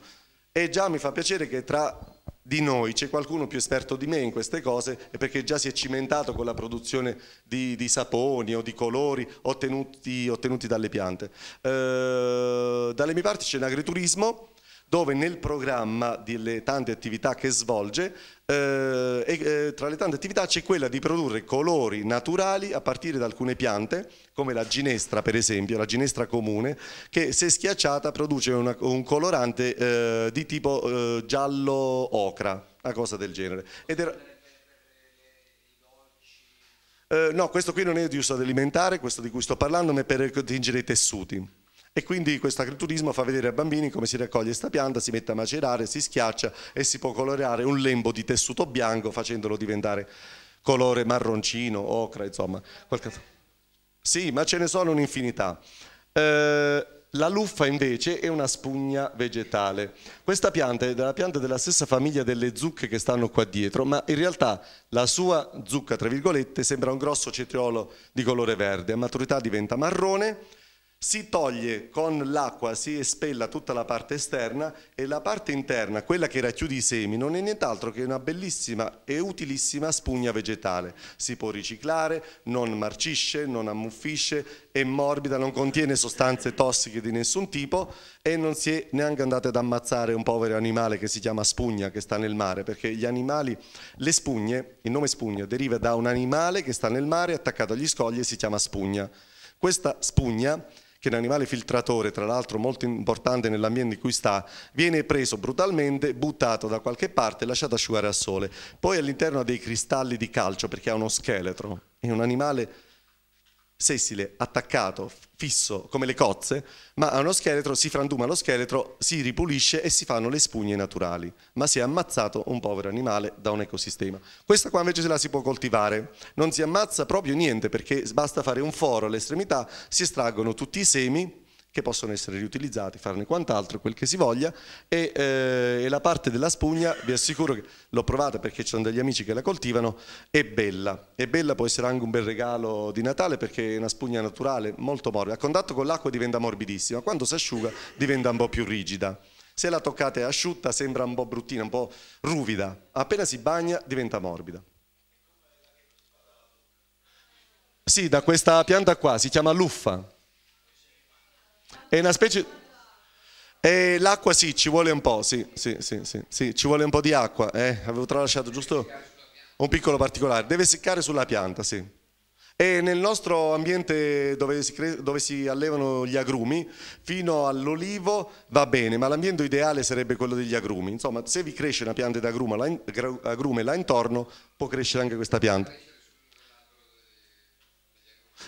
Speaker 1: E già mi fa piacere che tra di noi c'è qualcuno più esperto di me in queste cose perché già si è cimentato con la produzione di, di saponi o di colori ottenuti, ottenuti dalle piante. Eh, dalle mie parti c'è l'agriturismo dove nel programma delle tante attività che svolge, eh, eh, tra le tante attività c'è quella di produrre colori naturali a partire da alcune piante, come la ginestra per esempio, la ginestra comune, che se schiacciata produce una, un colorante eh, di tipo eh, giallo ocra, una cosa del genere. Eh, no, questo qui non è di uso alimentare, questo di cui sto parlando, ma è per tingere i tessuti. E quindi questo agriturismo fa vedere ai bambini come si raccoglie questa pianta, si mette a macerare, si schiaccia e si può coloreare un lembo di tessuto bianco facendolo diventare colore marroncino, ocra, insomma. Qualche... Sì, ma ce ne sono un'infinità. Eh, la luffa invece è una spugna vegetale. Questa pianta è della pianta della stessa famiglia delle zucche che stanno qua dietro, ma in realtà la sua zucca, tra virgolette, sembra un grosso cetriolo di colore verde. A maturità diventa marrone si toglie con l'acqua, si espella tutta la parte esterna e la parte interna, quella che racchiude i semi, non è nient'altro che una bellissima e utilissima spugna vegetale. Si può riciclare, non marcisce, non ammuffisce, è morbida, non contiene sostanze tossiche di nessun tipo e non si è neanche andate ad ammazzare un povero animale che si chiama spugna, che sta nel mare, perché gli animali, le spugne, il nome spugna deriva da un animale che sta nel mare attaccato agli scogli e si chiama spugna. Questa spugna che è un animale filtratore, tra l'altro molto importante nell'ambiente in cui sta, viene preso brutalmente, buttato da qualche parte e lasciato asciugare al sole. Poi all'interno ha dei cristalli di calcio perché ha uno scheletro, è un animale sessile attaccato, fisso come le cozze, ma a uno scheletro si frantuma lo scheletro, si ripulisce e si fanno le spugne naturali, ma si è ammazzato un povero animale da un ecosistema. Questa qua invece se la si può coltivare, non si ammazza proprio niente perché basta fare un foro all'estremità, si estraggono tutti i semi, che possono essere riutilizzati, farne quant'altro, quel che si voglia e, eh, e, la parte della spugna, vi assicuro che l'ho provata perché ci sono degli amici che la coltivano, è bella, è bella può essere anche un bel regalo di Natale perché è una spugna naturale, molto morbida, a contatto con l'acqua diventa morbidissima, quando si asciuga diventa un po' più rigida. Se la toccate asciutta sembra un po' bruttina, un po' ruvida, appena si bagna diventa morbida. Sì, da questa pianta qua, si chiama luffa, è una specie... E l'acqua sì, ci vuole un po', sì, sì, sì, sì, ci vuole un po' di acqua, eh, avevo tralasciato giusto un piccolo particolare, deve seccare sulla pianta, sì. E nel nostro ambiente dove si, dove si allevano gli agrumi, fino all'olivo va bene, ma l'ambiente ideale sarebbe quello degli agrumi. Insomma, se vi cresce una pianta d'agrume là, là intorno, può crescere anche questa pianta.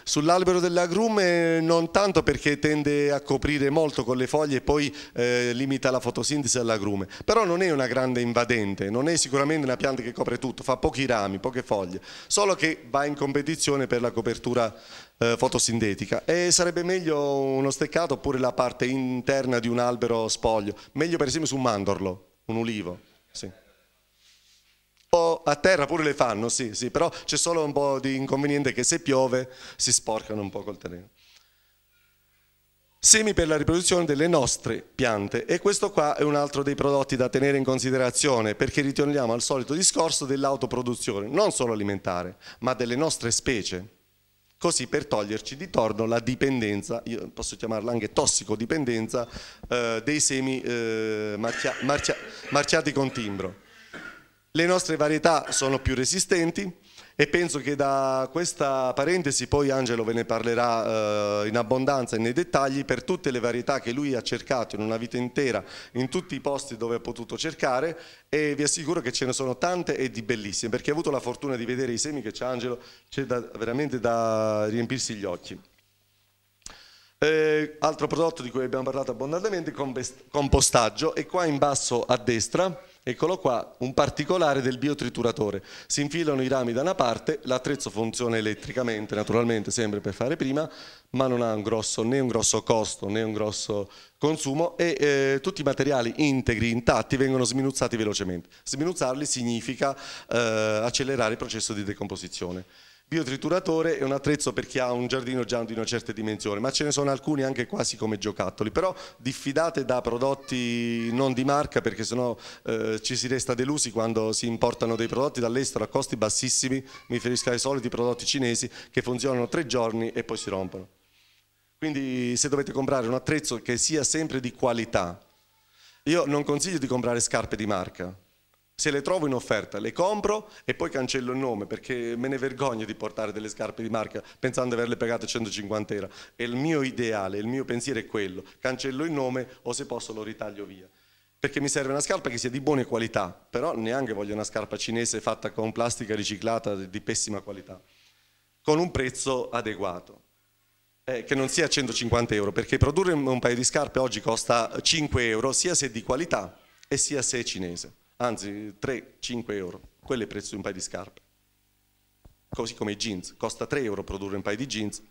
Speaker 1: Sull'albero dell'agrume eh, non tanto perché tende a coprire molto con le foglie e poi eh, limita la fotosintesi all'agrume, però non è una grande invadente, non è sicuramente una pianta che copre tutto, fa pochi rami, poche foglie, solo che va in competizione per la copertura eh, fotosintetica e sarebbe meglio uno steccato oppure la parte interna di un albero spoglio, meglio per esempio su un mandorlo, un ulivo. Sì a terra pure le fanno, sì, sì, però c'è solo un po' di inconveniente che se piove si sporcano un po' col terreno. Semi per la riproduzione delle nostre piante e questo qua è un altro dei prodotti da tenere in considerazione perché ritorniamo al solito discorso dell'autoproduzione, non solo alimentare, ma delle nostre specie così per toglierci di torno la dipendenza, posso chiamarla anche tossicodipendenza, eh, dei semi eh, marchia, marchia, marchiati con timbro. Le nostre varietà sono più resistenti e penso che da questa parentesi poi Angelo ve ne parlerà eh, in abbondanza e nei dettagli per tutte le varietà che lui ha cercato in una vita intera in tutti i posti dove ha potuto cercare e vi assicuro che ce ne sono tante e di bellissime perché ha avuto la fortuna di vedere i semi che c'è Angelo, c'è veramente da riempirsi gli occhi. Eh, altro prodotto di cui abbiamo parlato abbondantemente, è compostaggio e qua in basso a destra Eccolo qua, un particolare del biottrituratore. Si infilano i rami da una parte, l'attrezzo funziona elettricamente, naturalmente, sempre per fare prima, ma non ha un grosso, né un grosso costo né un grosso consumo e eh, tutti i materiali integri, intatti, vengono sminuzzati velocemente. Sminuzzarli significa eh, accelerare il processo di decomposizione biotritturatore è un attrezzo per chi ha un giardino già di una certa dimensione, ma ce ne sono alcuni anche quasi come giocattoli, però diffidate da prodotti non di marca perché sennò eh, ci si resta delusi quando si importano dei prodotti dall'estero a costi bassissimi, mi riferisco ai soliti prodotti cinesi che funzionano tre giorni e poi si rompono. Quindi se dovete comprare un attrezzo che sia sempre di qualità, io non consiglio di comprare scarpe di marca, se le trovo in offerta le compro e poi cancello il nome perché me ne vergogno di portare delle scarpe di marca pensando di averle pagate 150 euro. E il mio ideale, il mio pensiero è quello. Cancello il nome o se posso lo ritaglio via. Perché mi serve una scarpa che sia di buona qualità, però neanche voglio una scarpa cinese fatta con plastica riciclata di pessima qualità, con un prezzo adeguato. Eh, che non sia 150 euro, perché produrre un paio di scarpe oggi costa 5 euro, sia se è di qualità e sia se è cinese anzi 3-5 euro, quello è il prezzo di un paio di scarpe. Così come i jeans, costa 3 euro produrre un paio di jeans,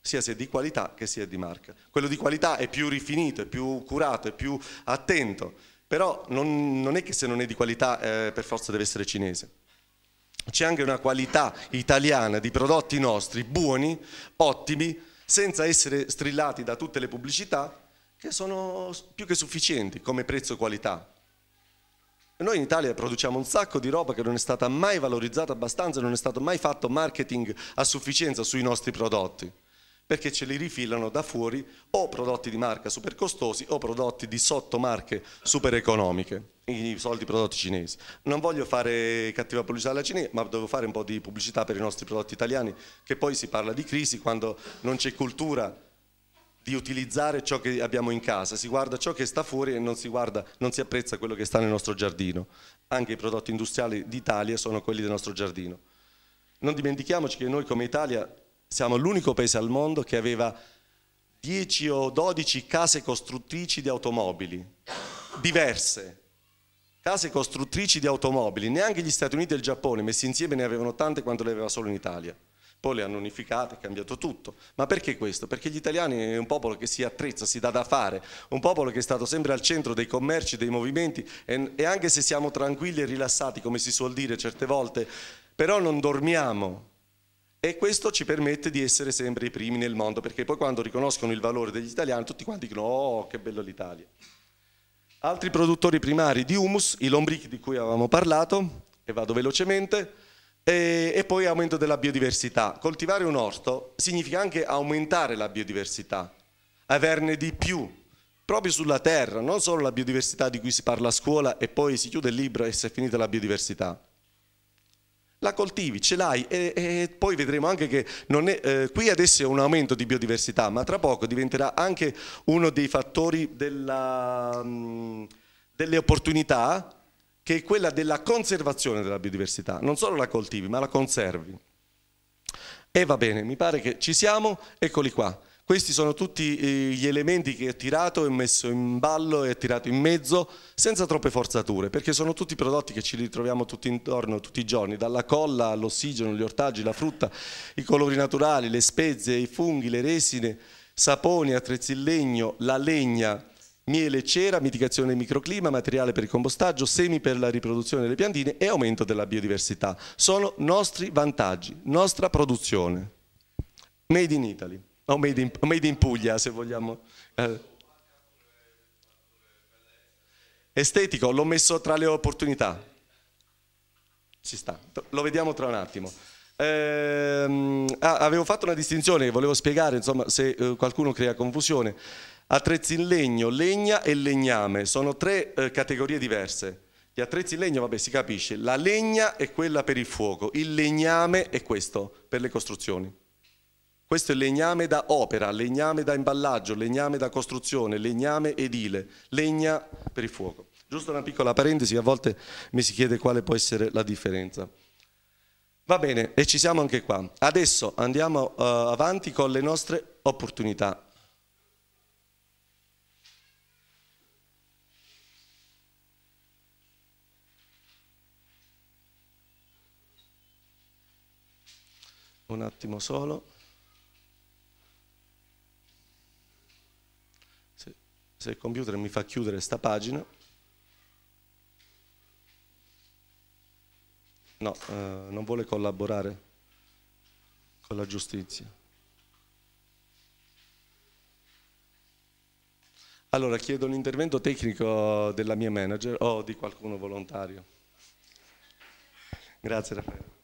Speaker 1: sia se di qualità che sia di marca. Quello di qualità è più rifinito, è più curato, è più attento, però non, non è che se non è di qualità eh, per forza deve essere cinese. C'è anche una qualità italiana di prodotti nostri, buoni, ottimi, senza essere strillati da tutte le pubblicità, che sono più che sufficienti come prezzo-qualità. Noi in Italia produciamo un sacco di roba che non è stata mai valorizzata abbastanza, non è stato mai fatto marketing a sufficienza sui nostri prodotti, perché ce li rifilano da fuori o prodotti di marca super costosi o prodotti di sottomarche super economiche, i soldi prodotti cinesi. Non voglio fare cattiva pubblicità alla Cina, ma devo fare un po' di pubblicità per i nostri prodotti italiani, che poi si parla di crisi quando non c'è cultura di utilizzare ciò che abbiamo in casa, si guarda ciò che sta fuori e non si, guarda, non si apprezza quello che sta nel nostro giardino. Anche i prodotti industriali d'Italia sono quelli del nostro giardino. Non dimentichiamoci che noi come Italia siamo l'unico paese al mondo che aveva 10 o 12 case costruttrici di automobili, diverse, case costruttrici di automobili, neanche gli Stati Uniti e il Giappone messi insieme ne avevano tante quanto le aveva solo in Italia. Poi le hanno unificate, è cambiato tutto. Ma perché questo? Perché gli italiani è un popolo che si attrezza, si dà da fare, un popolo che è stato sempre al centro dei commerci, dei movimenti e, e anche se siamo tranquilli e rilassati, come si suol dire certe volte, però non dormiamo, e questo ci permette di essere sempre i primi nel mondo, perché poi quando riconoscono il valore degli italiani tutti quanti dicono oh che bella l'Italia. Altri produttori primari di humus, i lombrichi di cui avevamo parlato, e vado velocemente, e, e poi aumento della biodiversità. Coltivare un orto significa anche aumentare la biodiversità, averne di più, proprio sulla terra, non solo la biodiversità di cui si parla a scuola e poi si chiude il libro e si è finita la biodiversità. La coltivi, ce l'hai e, e, poi vedremo anche che è, eh, qui adesso è un aumento di biodiversità, ma tra poco diventerà anche uno dei fattori della, mh, mm, delle opportunità che è quella della conservazione della biodiversità, non solo la coltivi ma la conservi. E va bene, mi pare che ci siamo, eccoli qua. Questi sono tutti eh, gli elementi che ho tirato e messo in ballo e tirato in mezzo senza troppe forzature, perché sono tutti prodotti che ci ritroviamo tutti intorno tutti i giorni, dalla colla all'ossigeno, gli ortaggi, la frutta, i colori naturali, le spezie, i funghi, le resine, saponi, attrezzi in legno, la legna, miele e cera, mitigazione del microclima, materiale per il compostaggio, semi per la riproduzione delle piantine e aumento della biodiversità. Sono nostri vantaggi, nostra produzione. Made in Italy, o no, made, made in, Puglia se vogliamo. Eh. Estetico, l'ho messo tra le opportunità. Ci sta, lo vediamo tra un attimo. Ehm, ah, avevo fatto una distinzione volevo spiegare, insomma, se eh, qualcuno crea confusione. Attrezzi in legno, legna e legname sono tre eh, categorie diverse. Gli attrezzi in legno, vabbè, si capisce, la legna è quella per il fuoco, il legname è questo per le costruzioni. Questo è legname da opera, legname da imballaggio, legname da costruzione, legname edile, legna per il fuoco. Giusto una piccola parentesi, a volte mi si chiede quale può essere la differenza. Va bene, e ci siamo anche qua. Adesso andiamo uh, avanti con le nostre opportunità. un attimo solo. Se, se il computer mi fa chiudere sta pagina. No, eh, non vuole collaborare con la giustizia. Allora chiedo l'intervento tecnico della mia manager o di qualcuno volontario. Grazie Raffaele.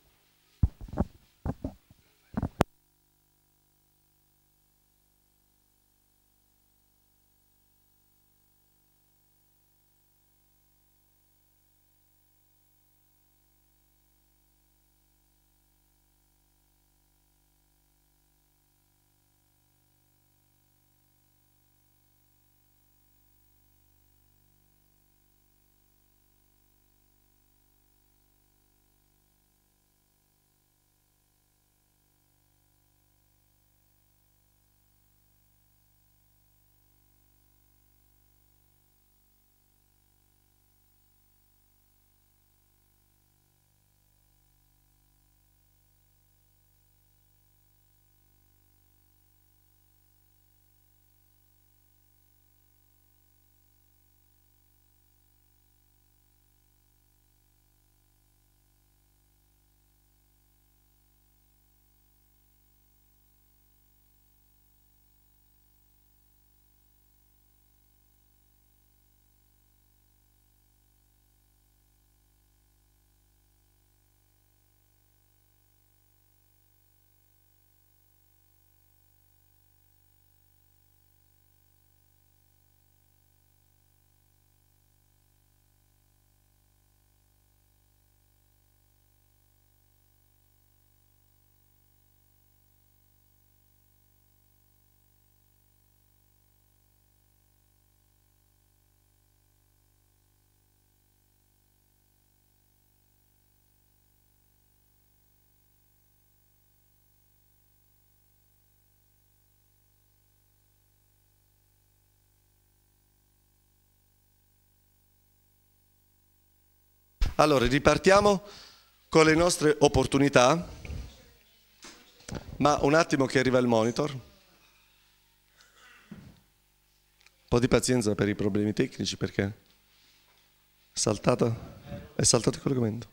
Speaker 1: Allora, ripartiamo con le nostre opportunità, ma un attimo che arriva il monitor. Un po' di pazienza per i problemi tecnici perché è saltato, è saltato il collegamento.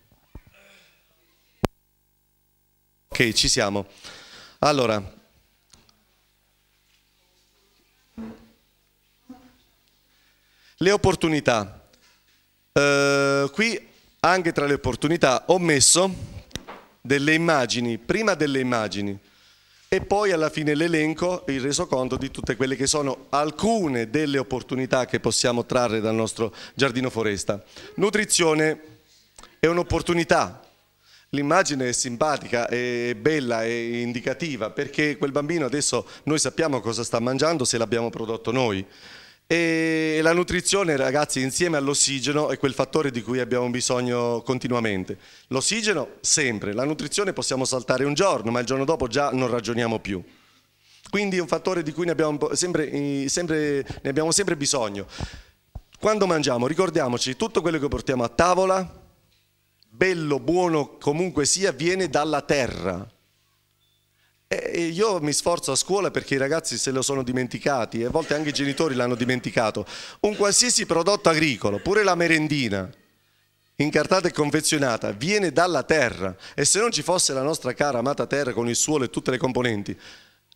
Speaker 1: Ok, ci siamo. Allora, le opportunità. Uh, qui anche tra le opportunità ho messo delle immagini, prima delle immagini e poi alla fine l'elenco, il resoconto di tutte quelle che sono alcune delle opportunità che possiamo trarre dal nostro giardino foresta. Nutrizione è un'opportunità. L'immagine è simpatica, è bella, è indicativa, perché quel bambino adesso noi sappiamo cosa sta mangiando se l'abbiamo prodotto noi. E la nutrizione, ragazzi, insieme all'ossigeno è quel fattore di cui abbiamo bisogno continuamente. L'ossigeno sempre, la nutrizione possiamo saltare un giorno, ma il giorno dopo già non ragioniamo più. Quindi è un fattore di cui ne abbiamo sempre, sempre, ne abbiamo sempre bisogno. Quando mangiamo, ricordiamoci, tutto quello che portiamo a tavola, bello, buono, comunque sia, viene dalla terra eh, eh, io mi sforzo a scuola perché i ragazzi se lo sono dimenticati e a volte anche i genitori l'hanno dimenticato. Un qualsiasi prodotto agricolo, pure la merendina, incartata e confezionata, viene dalla terra e se non ci fosse la nostra cara amata terra con il suolo e tutte le componenti,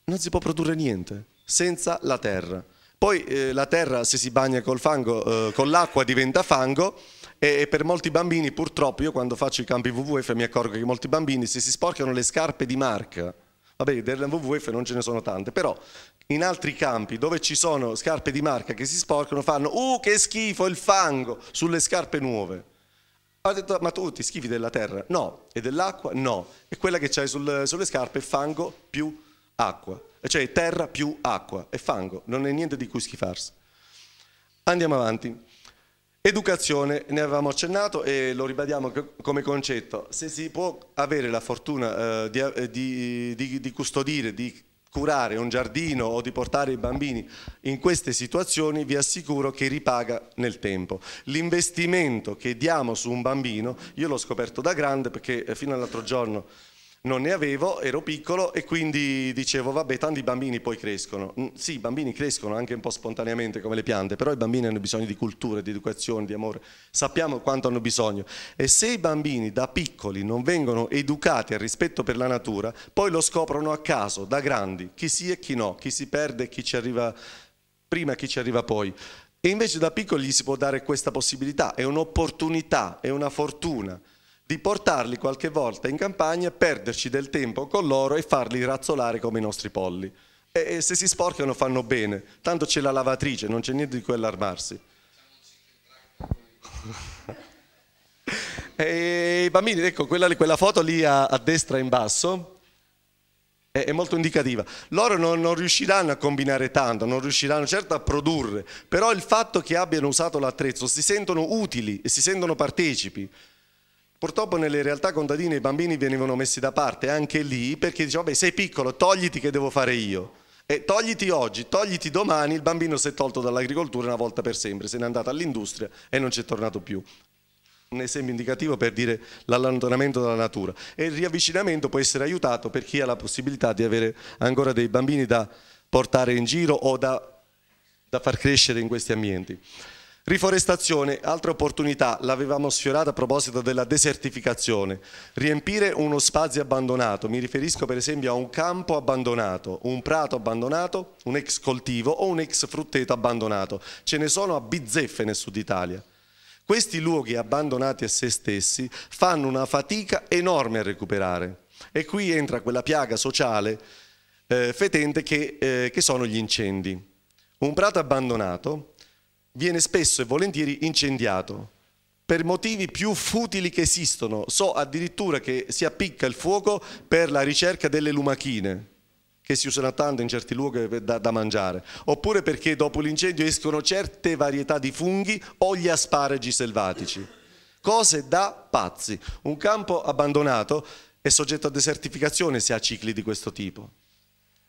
Speaker 1: non si può produrre niente senza la terra. Poi eh, la terra se si bagna col fango, eh, con l'acqua diventa fango e, e, per molti bambini purtroppo, io quando faccio i campi WWF mi accorgo che molti bambini se si sporcano le scarpe di marca, Vabbè, delle WWF non ce ne sono tante, però in altri campi dove ci sono scarpe di marca che si sporcano fanno «Uh, che schifo, il fango!» sulle scarpe nuove. Ha detto, ma tu ti schifi della terra? No. E dell'acqua? No. E quella che c'hai sul, sulle scarpe è fango più acqua. Eh, cioè terra più acqua. È fango. Non è niente di cui schifarsi. Andiamo avanti. Educazione, ne avevamo accennato e lo ribadiamo come concetto, se si può avere la fortuna eh, eh, di, di, di custodire, di curare un giardino o di portare i bambini in queste situazioni vi assicuro che ripaga nel tempo. L'investimento che diamo su un bambino, io l'ho scoperto da grande perché eh, fino all'altro giorno non ne avevo, ero piccolo e quindi dicevo vabbè tanti bambini poi crescono. Mm, sì, i bambini crescono anche un po' spontaneamente come le piante, però i bambini hanno bisogno di cultura, di educazione, di amore, sappiamo quanto hanno bisogno. E se i bambini da piccoli non vengono educati al rispetto per la natura, poi lo scoprono a caso, da grandi, chi sì e chi no, chi si perde e chi ci arriva prima e chi ci arriva poi. E invece da piccoli gli si può dare questa possibilità, è un'opportunità, è una fortuna di portarli qualche volta in campagna, perderci del tempo con loro e farli razzolare come i nostri polli. E, e se si sporcano fanno bene, tanto c'è la lavatrice, non c'è niente di cui allarmarsi. e i bambini, ecco, quella, quella foto lì a, a, destra in basso è, è molto indicativa. Loro non, non, riusciranno a combinare tanto, non riusciranno certo a produrre, però il fatto che abbiano usato l'attrezzo si sentono utili e si sentono partecipi. Purtroppo nelle realtà contadine i bambini venivano messi da parte anche lì perché dicevano, beh sei piccolo, togliti che devo fare io. E togliti oggi, togliti domani, il bambino si è tolto dall'agricoltura una volta per sempre, se n'è andato all'industria e non c'è tornato più. Un esempio indicativo per dire l'allontanamento dalla natura. E il riavvicinamento può essere aiutato per chi ha la possibilità di avere ancora dei bambini da portare in giro o da, da far crescere in questi ambienti. Riforestazione, altra opportunità, l'avevamo sfiorata a proposito della desertificazione. Riempire uno spazio abbandonato, mi riferisco per esempio a un campo abbandonato, un prato abbandonato, un ex coltivo o un ex frutteto abbandonato. Ce ne sono a bizzeffe nel sud Italia. Questi luoghi abbandonati a se stessi fanno una fatica enorme a recuperare. E qui entra quella piaga sociale eh, fetente che, eh, che sono gli incendi. Un prato abbandonato viene spesso e volentieri incendiato per motivi più futili che esistono. So addirittura che si appicca il fuoco per la ricerca delle lumachine che si usano tanto in certi luoghi da, da mangiare, oppure perché dopo l'incendio escono certe varietà di funghi o gli asparagi selvatici. Cose da pazzi. Un campo abbandonato è soggetto a desertificazione se ha cicli di questo tipo.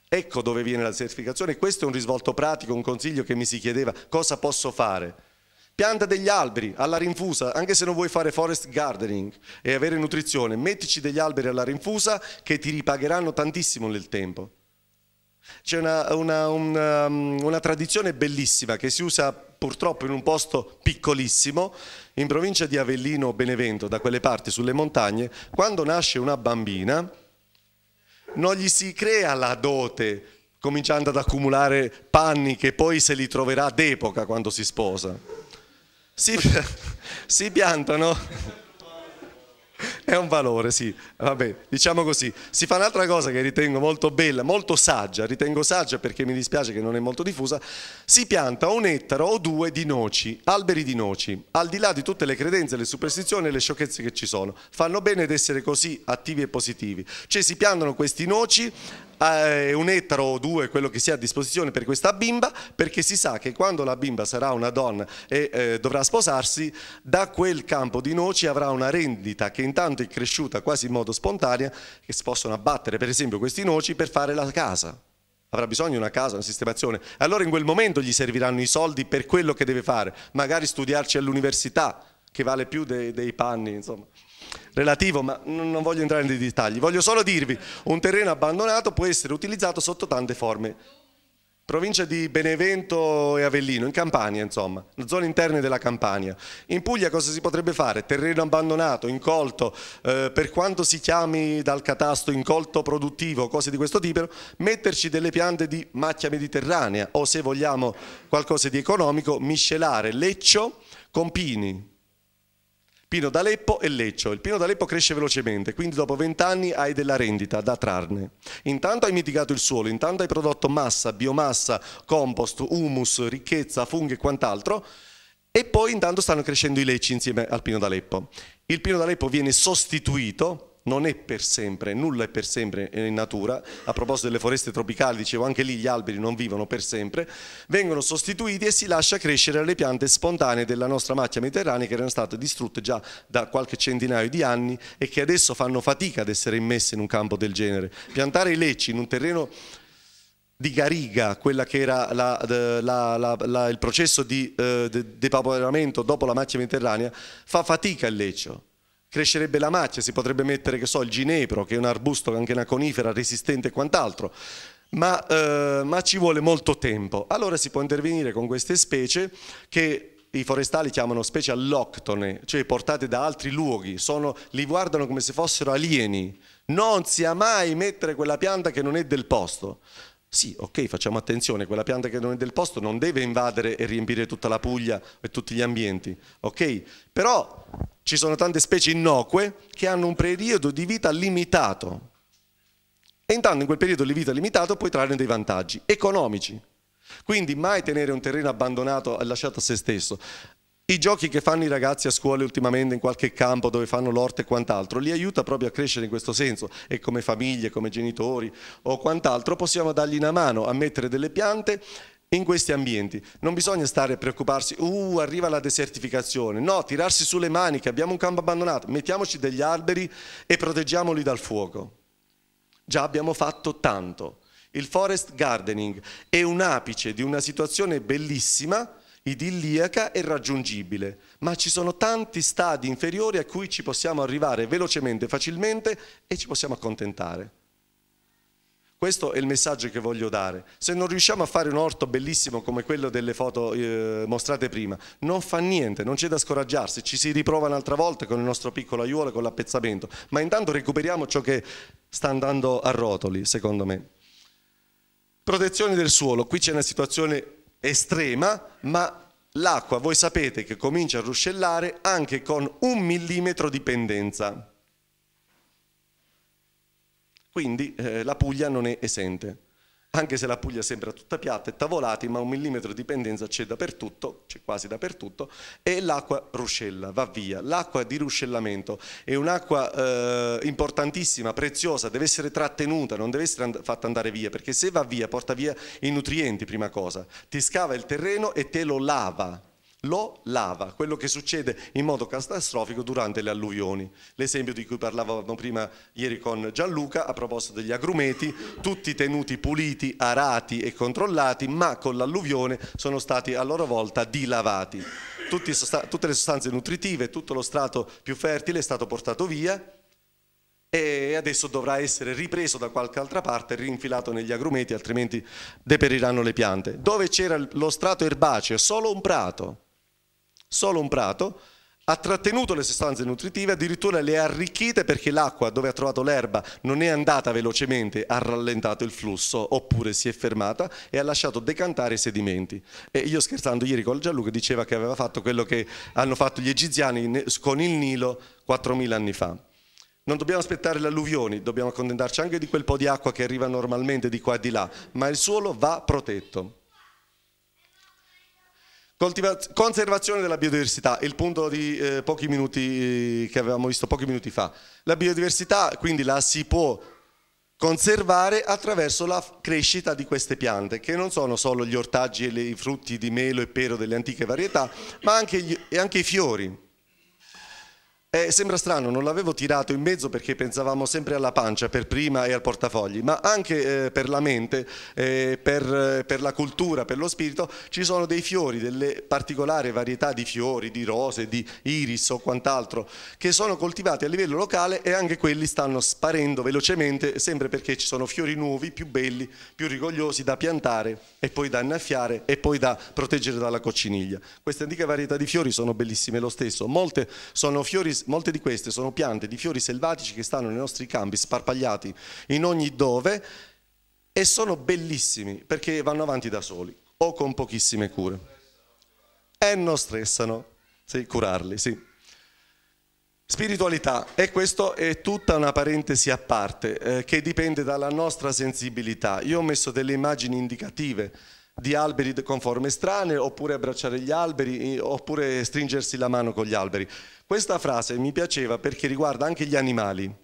Speaker 1: Ecco dove viene la certificazione, questo è un risvolto pratico, un consiglio che mi si chiedeva cosa posso fare. Pianta degli alberi alla rinfusa, anche se non vuoi fare forest gardening e avere nutrizione, mettici degli alberi alla rinfusa che ti ripagheranno tantissimo nel tempo. C'è una, una, una, um, una, tradizione bellissima che si usa purtroppo in un posto piccolissimo, in provincia di Avellino Benevento, da quelle parti sulle montagne, quando nasce una bambina non gli si crea la dote cominciando ad accumulare panni che poi se li troverà d'epoca quando si sposa. Si, [LAUGHS] si piantano è un valore, sì, vabbè, diciamo così. Si fa un'altra cosa che ritengo molto bella, molto saggia, ritengo saggia perché mi dispiace che non è molto diffusa, si pianta un ettaro o due di noci, alberi di noci, al di là di tutte le credenze, le superstizioni e le sciocchezze che ci sono. Fanno bene ad essere così attivi e positivi. Cioè si piantano questi noci Ah, eh, un ettaro o due, quello che sia a disposizione per questa bimba, perché si sa che quando la bimba sarà una donna e eh, dovrà sposarsi, da quel campo di noci avrà una rendita che intanto è cresciuta quasi in modo spontaneo, che si possono abbattere per esempio questi noci per fare la casa avrà bisogno di una casa, una sistemazione. Allora in quel momento gli serviranno i soldi per quello che deve fare, magari studiarci all'università, che vale più dei, dei panni, insomma relativo, ma non voglio entrare nei dettagli. Voglio solo dirvi, un terreno abbandonato può essere utilizzato sotto tante forme. Provincia di Benevento e Avellino, in Campania insomma, zone interne della Campania. In Puglia cosa si potrebbe fare? Terreno abbandonato, incolto, eh, per quanto si chiami dal catasto incolto produttivo, cose di questo tipo, metterci delle piante di macchia mediterranea o se vogliamo qualcosa di economico, miscelare leccio con pini, Pino d'Aleppo e Leccio. Il Pino d'Aleppo cresce velocemente, quindi dopo 20 anni hai della rendita da trarne. Intanto hai mitigato il suolo, intanto hai prodotto massa, biomassa, compost, humus, ricchezza, funghi e quant'altro. E poi intanto stanno crescendo i lecci insieme al Pino d'Aleppo. Il Pino d'Aleppo viene sostituito non è per sempre, nulla è per sempre in natura, a proposito delle foreste tropicali, dicevo anche lì gli alberi non vivono per sempre, vengono sostituiti e si lascia crescere le piante spontanee della nostra macchia mediterranea che erano state distrutte già da qualche centinaio di anni e che adesso fanno fatica ad essere immesse in un campo del genere. Piantare i lecci in un terreno di Gariga, quella che era la, la, la, il processo di eh, de, depauperamento dopo la macchia mediterranea, fa fatica il leccio crescerebbe la macchia, si potrebbe mettere, che so, il ginepro, che è un arbusto, anche una conifera resistente e quant'altro. Ma, eh, ma, ci vuole molto tempo. Allora si può intervenire con queste specie che i forestali chiamano specie alloctone, cioè portate da altri luoghi, sono, li guardano come se fossero alieni. Non sia mai mettere quella pianta che non è del posto. Sì, ok, facciamo attenzione, quella pianta che non è del posto non deve invadere e riempire tutta la Puglia e tutti gli ambienti, ok? Però ci sono tante specie innocue che hanno un periodo di vita limitato. E intanto in quel periodo di vita limitato puoi trarne dei vantaggi economici. Quindi mai tenere un terreno abbandonato e lasciato a se stesso. I giochi che fanno i ragazzi a scuola ultimamente in qualche campo dove fanno l'orte e quant'altro li aiuta proprio a crescere in questo senso e come famiglie, come genitori o quant'altro possiamo dargli una mano a mettere delle piante in questi ambienti. Non bisogna stare a preoccuparsi, uh, arriva la desertificazione, no, tirarsi sulle maniche, abbiamo un campo abbandonato, mettiamoci degli alberi e proteggiamoli dal fuoco. Già abbiamo fatto tanto. Il forest gardening è un apice di una situazione bellissima idilliaca e raggiungibile, ma ci sono tanti stadi inferiori a cui ci possiamo arrivare velocemente, facilmente e ci possiamo accontentare. Questo è il messaggio che voglio dare. Se non riusciamo a fare un orto bellissimo come quello delle foto eh, mostrate prima, non fa niente, non c'è da scoraggiarsi, ci si riprova un'altra volta con il nostro piccolo aiuolo, con l'appezzamento, ma intanto recuperiamo ciò che sta andando a rotoli, secondo me. Protezione del suolo, qui c'è una situazione estrema, ma l'acqua voi sapete che comincia a ruscellare anche con un millimetro di pendenza. Quindi eh, la Puglia non è esente anche se la Puglia sembra tutta piatta e tavolati, ma un millimetro di pendenza c'è dappertutto, c'è quasi dappertutto, e l'acqua ruscella, va via. L'acqua di ruscellamento è un'acqua eh, importantissima, preziosa, deve essere trattenuta, non deve essere and fatta andare via, perché se va via porta via i nutrienti prima cosa, ti scava il terreno e te lo lava, lo lava, quello che succede in modo catastrofico durante le alluvioni. L'esempio di cui parlavamo prima ieri con Gianluca a proposito degli agrumeti, tutti tenuti puliti, arati e controllati, ma con l'alluvione sono stati a loro volta dilavati. tutte le sostanze nutritive, tutto lo strato più fertile è stato portato via e adesso dovrà essere ripreso da qualche altra parte rinfilato negli agrumeti, altrimenti deperiranno le piante. Dove c'era lo strato erbaceo? Solo un prato Solo un prato ha trattenuto le sostanze nutritive, addirittura le ha arricchite perché l'acqua dove ha trovato l'erba non è andata velocemente, ha rallentato il flusso oppure si è fermata e ha lasciato decantare i sedimenti. E io scherzando ieri con Gianluca diceva che aveva fatto quello che hanno fatto gli egiziani con il Nilo 4.000 anni fa. Non dobbiamo aspettare le alluvioni, dobbiamo accontentarci anche di quel po' di acqua che arriva normalmente di qua e di là, ma il suolo va protetto conservazione della biodiversità, il punto di eh, pochi minuti eh, che avevamo visto pochi minuti fa. La biodiversità quindi la si può conservare attraverso la crescita di queste piante, che non sono solo gli ortaggi e i frutti di melo e pero delle antiche varietà, ma anche, gli, anche i fiori. Eh, sembra strano, non l'avevo tirato in mezzo perché pensavamo sempre alla pancia per prima e al portafogli, ma anche eh, per la mente, eh, per, per, la cultura, per lo spirito, ci sono dei fiori, delle particolari varietà di fiori, di rose, di iris o quant'altro, che sono coltivati a livello locale e anche quelli stanno sparendo velocemente, sempre perché ci sono fiori nuovi, più belli, più rigogliosi da piantare e poi da innaffiare e poi da proteggere dalla cocciniglia. Queste antiche varietà di fiori sono bellissime lo stesso, molte sono fiori molte di queste sono piante di fiori selvatici che stanno nei nostri campi sparpagliati in ogni dove e sono bellissimi perché vanno avanti da soli o con pochissime cure. E non stressano, sì, curarli, sì. Spiritualità, e questo è tutta una parentesi a parte eh, che dipende dalla nostra sensibilità. Io ho messo delle immagini indicative di alberi con forme strane, oppure abbracciare gli alberi, oppure stringersi la mano con gli alberi. Questa frase mi piaceva perché riguarda anche gli animali.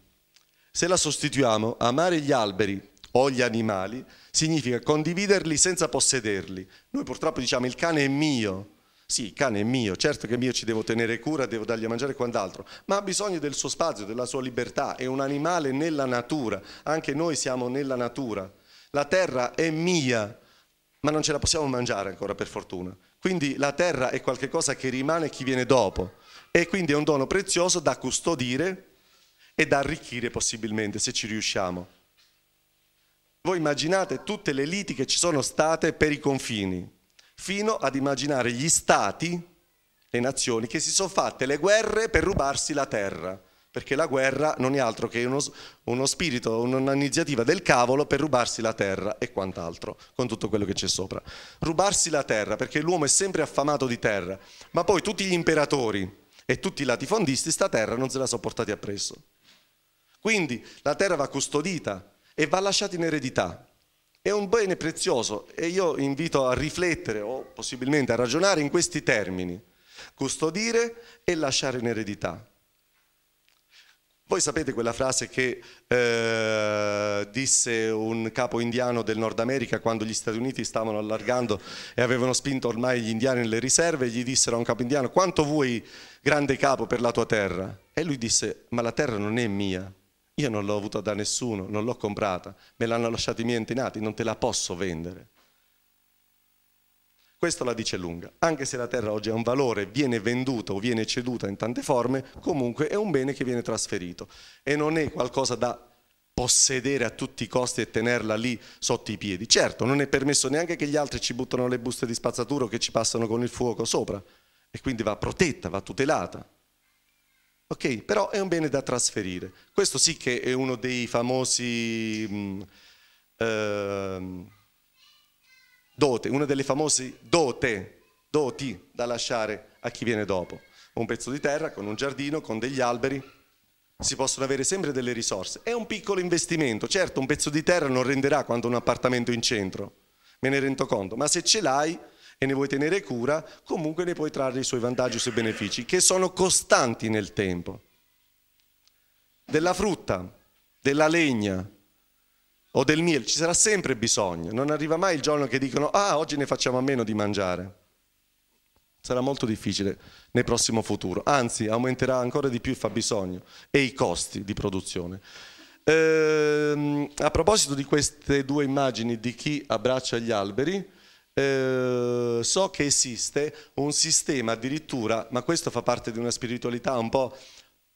Speaker 1: Se la sostituiamo, amare gli alberi o gli animali significa condividerli senza possederli. Noi purtroppo diciamo il cane è mio. Sì, il cane è mio, certo che è mio, ci devo tenere cura, devo dargli a mangiare e quant'altro, ma ha bisogno del suo spazio, della sua libertà, è un animale nella natura, anche noi siamo nella natura. La terra è mia, ma non ce la possiamo mangiare ancora per fortuna. Quindi la terra è qualcosa che rimane a chi viene dopo e quindi è un dono prezioso da custodire e da arricchire possibilmente se ci riusciamo. Voi immaginate tutte le liti che ci sono state per i confini, fino ad immaginare gli stati, le nazioni che si sono fatte le guerre per rubarsi la terra, perché la guerra non è altro che uno, uno spirito, un'iniziativa del cavolo per rubarsi la terra e quant'altro, con tutto quello che c'è sopra. Rubarsi la terra, perché l'uomo è sempre affamato di terra, ma poi tutti gli imperatori, e tutti i latifondisti sta terra non se la sono portati appresso. Quindi la terra va custodita e va lasciata in eredità. È un bene prezioso e io invito a riflettere o possibilmente a ragionare in questi termini. Custodire e lasciare in eredità. Voi sapete quella frase che eh, disse un capo indiano del Nord America quando gli Stati Uniti stavano allargando e avevano spinto ormai gli indiani nelle riserve, gli dissero a un capo indiano quanto vuoi grande capo per la tua terra? E lui disse ma la terra non è mia, io non l'ho avuta da nessuno, non l'ho comprata, me l'hanno lasciata i miei antenati, non te la posso vendere. Questo la dice lunga, anche se la terra oggi ha un valore, viene venduta o viene ceduta in tante forme, comunque è un bene che viene trasferito e non è qualcosa da possedere a tutti i costi e tenerla lì sotto i piedi. Certo, non è permesso neanche che gli altri ci buttano le buste di spazzatura o che ci passano con il fuoco sopra e quindi va protetta, va tutelata. Ok, però è un bene da trasferire. Questo sì che è uno dei famosi... Mh, mm, ehm, dote, una delle famose dote, doti da lasciare a chi viene dopo. Un pezzo di terra con un giardino, con degli alberi, si possono avere sempre delle risorse. È un piccolo investimento, certo un pezzo di terra non renderà quanto un appartamento in centro, me ne rendo conto, ma se ce l'hai e ne vuoi tenere cura, comunque ne puoi trarre i suoi vantaggi, i suoi benefici, che sono costanti nel tempo. Della frutta, della legna, o del miele, ci sarà sempre bisogno, non arriva mai il giorno che dicono ah oggi ne facciamo a meno di mangiare. Sarà molto difficile nel prossimo futuro, anzi aumenterà ancora di più il fabbisogno e i costi di produzione. Ehm, a proposito di queste due immagini di chi abbraccia gli alberi, eh, so che esiste un sistema addirittura, ma questo fa parte di una spiritualità un po'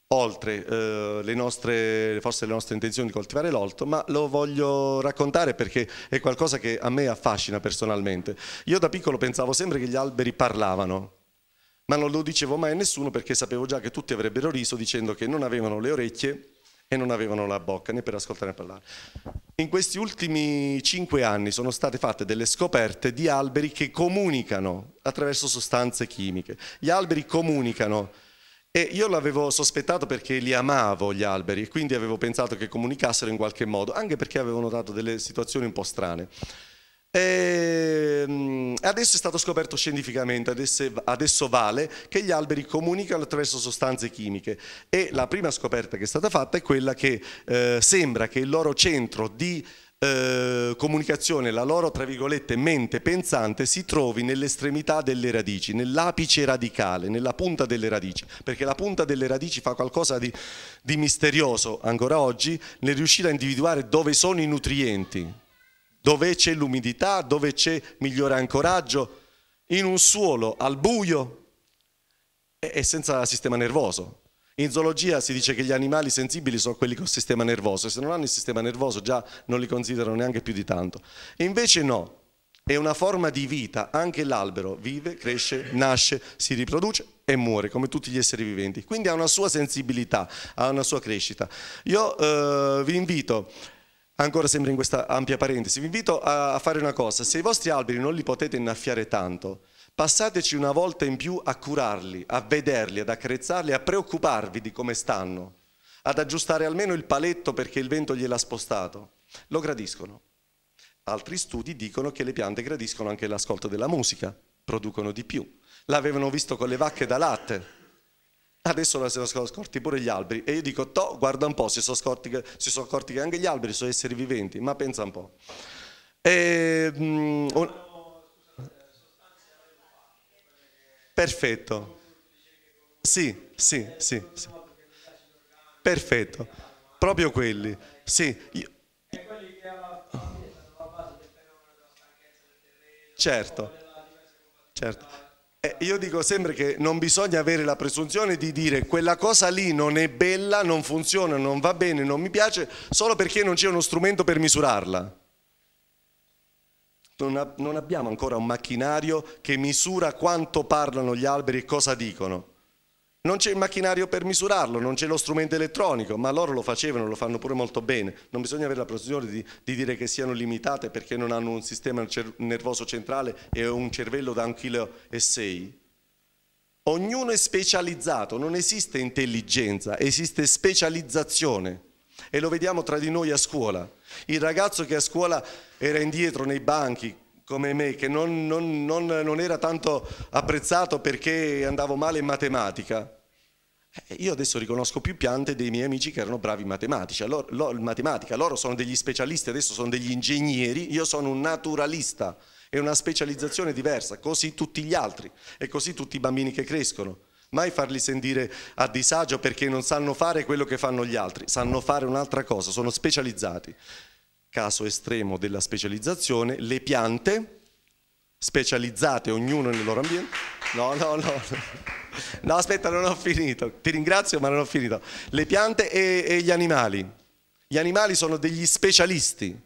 Speaker 1: oltre eh, le nostre, forse le nostre intenzioni di coltivare l'olto, ma lo voglio raccontare perché è qualcosa che a me affascina personalmente. Io da piccolo pensavo sempre che gli alberi parlavano, ma non lo dicevo mai a nessuno perché sapevo già che tutti avrebbero riso dicendo che non avevano le orecchie e non avevano la bocca né per ascoltare né parlare. In questi ultimi cinque anni sono state fatte delle scoperte di alberi che comunicano attraverso sostanze chimiche. Gli alberi comunicano e io l'avevo sospettato perché li amavo gli alberi e quindi avevo pensato che comunicassero in qualche modo, anche perché avevo notato delle situazioni un po' strane. E ehm, adesso è stato scoperto scientificamente, adesso, vale, che gli alberi comunicano attraverso sostanze chimiche e la prima scoperta che è stata fatta è quella che eh, sembra che il loro centro di eh, comunicazione, la loro tra virgolette mente pensante si trovi nell'estremità delle radici, nell'apice radicale, nella punta delle radici, perché la punta delle radici fa qualcosa di, di misterioso ancora oggi nel riuscire a individuare dove sono i nutrienti, dove c'è l'umidità, dove c'è migliore ancoraggio, in un suolo al buio e, e senza sistema nervoso in zoologia si dice che gli animali sensibili sono quelli con sistema nervoso, se non hanno il sistema nervoso già non li considerano neanche più di tanto. E invece no, è una forma di vita, anche l'albero vive, cresce, nasce, si riproduce e muore come tutti gli esseri viventi, quindi ha una sua sensibilità, ha una sua crescita. Io eh, vi invito, ancora sempre in questa ampia parentesi, vi invito a fare una cosa, se i vostri alberi non li potete innaffiare tanto, Passateci una volta in più a curarli, a vederli, ad accarezzarli, a preoccuparvi di come stanno, ad aggiustare almeno il paletto perché il vento gliel'ha spostato. Lo gradiscono. Altri studi dicono che le piante gradiscono anche l'ascolto della musica, producono di più. L'avevano visto con le vacche da latte. Adesso la sono scorti pure gli alberi. E io dico, to, guarda un po', si sono, scorti, si sono accorti che anche gli alberi sono esseri viventi, ma pensa un po'. E, ehm, um, on- Perfetto. Sì, sì, sì, sì. Perfetto. Proprio quelli. Sì. Certo. Certo. Eh, io dico sempre che non bisogna avere la presunzione di dire quella cosa lì non è bella, non funziona, non va bene, non mi piace, solo perché non c'è uno strumento per misurarla. Non, a, non abbiamo ancora un macchinario che misura quanto parlano gli alberi e cosa dicono. Non c'è il macchinario per misurarlo, non c'è lo strumento elettronico, ma loro lo facevano, lo fanno pure molto bene. Non bisogna avere la presunzione di, di, dire che siano limitate perché non hanno un sistema nervoso centrale e un cervello da 1,6 kg. Ognuno è specializzato, non esiste intelligenza, esiste specializzazione. E lo vediamo tra di noi a scuola. Il ragazzo che a scuola era indietro nei banchi, come me, che non, non, non, non era tanto apprezzato perché andavo male in matematica, eh, io adesso riconosco più piante dei miei amici che erano bravi in matematica. Loro, loro, matematica. loro, sono degli specialisti, adesso sono degli ingegneri, io sono un naturalista, è una specializzazione diversa, così tutti gli altri e così tutti i bambini che crescono mai farli sentire a disagio perché non sanno fare quello che fanno gli altri, sanno fare un'altra cosa, sono specializzati. Caso estremo della specializzazione, le piante specializzate ognuno nel loro ambiente. No, no, no. No, aspetta, non ho finito. Ti ringrazio, ma non ho finito. Le piante e, e gli animali. Gli animali sono degli specialisti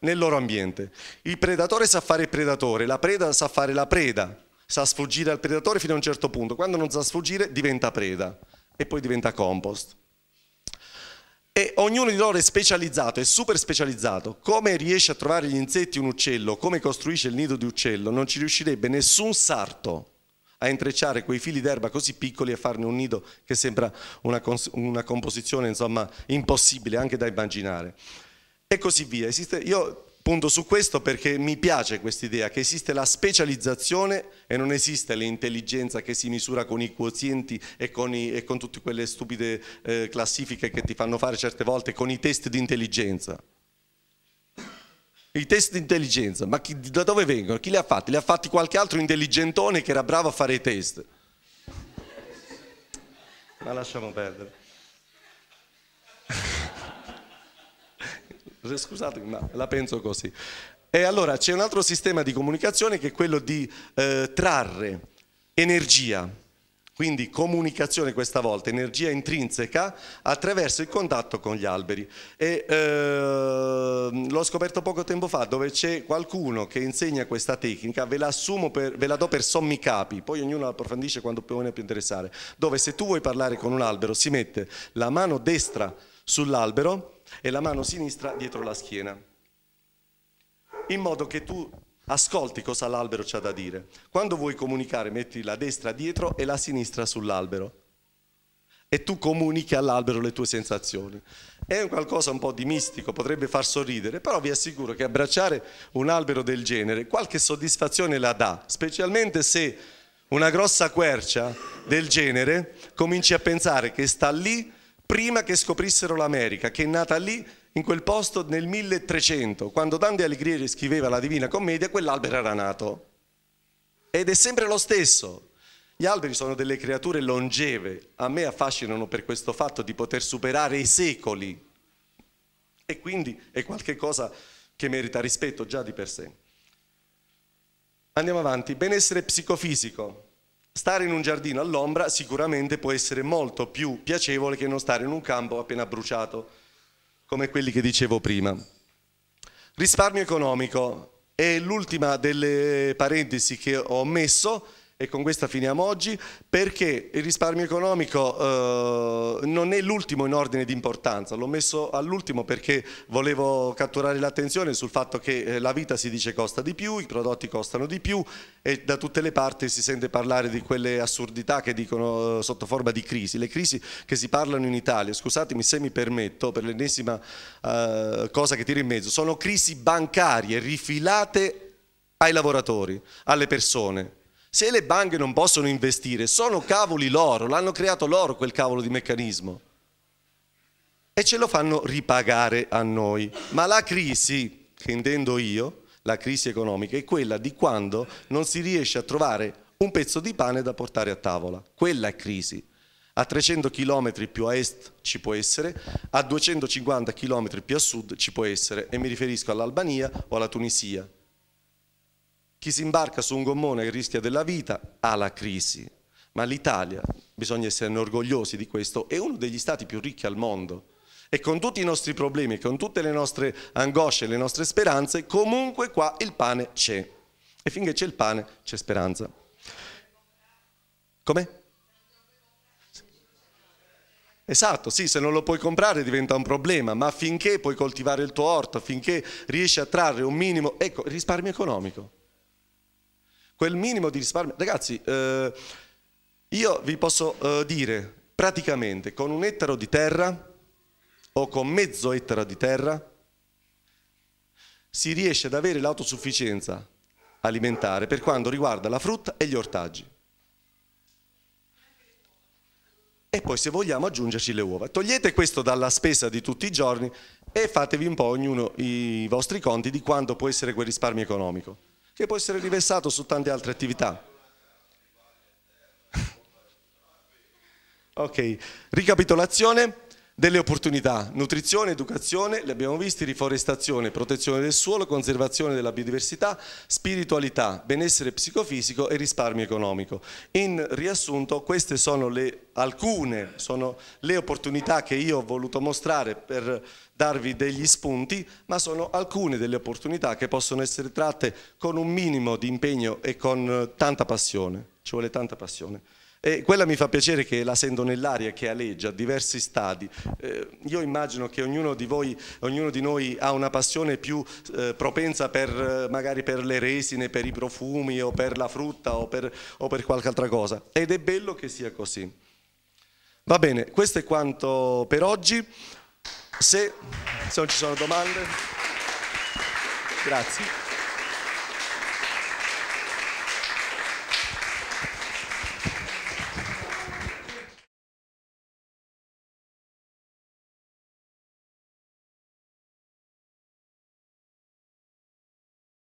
Speaker 1: nel loro ambiente. Il predatore sa fare il predatore, la preda sa fare la preda sa sfuggire al predatore fino a un certo punto, quando non sa sfuggire diventa preda e poi diventa compost. E ognuno di loro è specializzato, è super specializzato. Come riesce a trovare gli insetti un uccello, come costruisce il nido di uccello, non ci riuscirebbe nessun sarto a intrecciare quei fili d'erba così piccoli e farne un nido che sembra una, una composizione insomma, impossibile anche da immaginare. E così via. Esiste, io Punto su questo perché mi piace questa idea che esiste la specializzazione e non esiste l'intelligenza che si misura con i quozienti e con, i, e con tutte quelle stupide eh, classifiche che ti fanno fare certe volte con i test di intelligenza. I test di intelligenza, ma chi, da dove vengono? Chi li ha fatti? Li ha fatti qualche altro intelligentone che era bravo a fare i test. Ma lasciamo perdere. scusatemi, ma la penso così. E allora c'è un altro sistema di comunicazione che è quello di eh, trarre energia, quindi comunicazione questa volta, energia intrinseca attraverso il contatto con gli alberi. E, eh, l'ho scoperto poco tempo fa dove c'è qualcuno che insegna questa tecnica, ve la, per, ve la do per sommi capi, poi ognuno la approfondisce quando più ne più interessare, dove se tu vuoi parlare con un albero si mette la mano destra sull'albero e la mano sinistra dietro la schiena, in modo che tu ascolti cosa l'albero c'ha da dire. Quando vuoi comunicare metti la destra dietro e la sinistra sull'albero e tu comunichi all'albero le tue sensazioni. È un qualcosa un po' di mistico, potrebbe far sorridere, però vi assicuro che abbracciare un albero del genere qualche soddisfazione la dà, specialmente se una grossa quercia del genere cominci a pensare che sta lì prima che scoprissero l'America, che è nata lì, in quel posto, nel 1300. Quando Dante Alighieri scriveva la Divina Commedia, quell'albero era nato. Ed è sempre lo stesso. Gli alberi sono delle creature longeve, a me affascinano per questo fatto di poter superare i secoli. E quindi è qualcosa che merita rispetto già di per sé. Andiamo avanti, benessere psicofisico. Stare in un giardino all'ombra sicuramente può essere molto più piacevole che non stare in un campo appena bruciato, come quelli che dicevo prima. Risparmio economico è l'ultima delle parentesi che ho messo e con questa finiamo oggi, perché il risparmio economico eh, non è l'ultimo in ordine di importanza, l'ho messo all'ultimo perché volevo catturare l'attenzione sul fatto che eh, la vita si dice costa di più, i prodotti costano di più e da tutte le parti si sente parlare di quelle assurdità che dicono eh, sotto forma di crisi, le crisi che si parlano in Italia, scusatemi se mi permetto per l'ennesima eh, cosa che tiro in mezzo, sono crisi bancarie rifilate ai lavoratori, alle persone, se le banche non possono investire, sono cavoli loro, l'hanno creato loro quel cavolo di meccanismo. E ce lo fanno ripagare a noi. Ma la crisi, che intendo io, la crisi economica, è quella di quando non si riesce a trovare un pezzo di pane da portare a tavola. Quella è crisi. A 300 km più a est ci può essere, a 250 km più a sud ci può essere, e mi riferisco all'Albania o alla Tunisia. Chi si imbarca su un gommone che rischia della vita ha la crisi, ma l'Italia, bisogna esserne orgogliosi di questo, è uno degli stati più ricchi al mondo e con tutti i nostri problemi, con tutte le nostre angosce, le nostre speranze, comunque qua il pane c'è e finché c'è il pane c'è speranza. Come? Esatto, sì, se non lo puoi comprare diventa un problema, ma finché puoi coltivare il tuo orto, finché riesci a trarre un minimo, ecco, risparmio economico quel minimo di risparmio. Ragazzi, eh, io vi posso eh, dire, praticamente con un ettaro di terra o con mezzo ettaro di terra si riesce ad avere l'autosufficienza alimentare per quanto riguarda la frutta e gli ortaggi. E poi se vogliamo aggiungerci le uova. Togliete questo dalla spesa di tutti i giorni e fatevi un po' ognuno i vostri conti di quanto può essere quel risparmio economico che può essere riversato su tante altre attività. ok, ricapitolazione delle opportunità, nutrizione, educazione, le abbiamo visti, riforestazione, protezione del suolo, conservazione della biodiversità, spiritualità, benessere psicofisico e risparmio economico. In riassunto queste sono le, alcune sono le opportunità che io ho voluto mostrare per darvi degli spunti, ma sono alcune delle opportunità che possono essere tratte con un minimo di impegno e con eh, tanta passione, ci vuole tanta passione. E quella mi fa piacere che la sento nell'aria, che aleggia, diversi stadi. Eh, io immagino che ognuno di voi, ognuno di noi ha una passione più eh, propensa per, eh, magari per le resine, per i profumi o per la frutta o per, o per qualche altra cosa. Ed è bello che sia così. Va bene, questo è quanto per oggi. Se, se non ci sono domande. Grazie.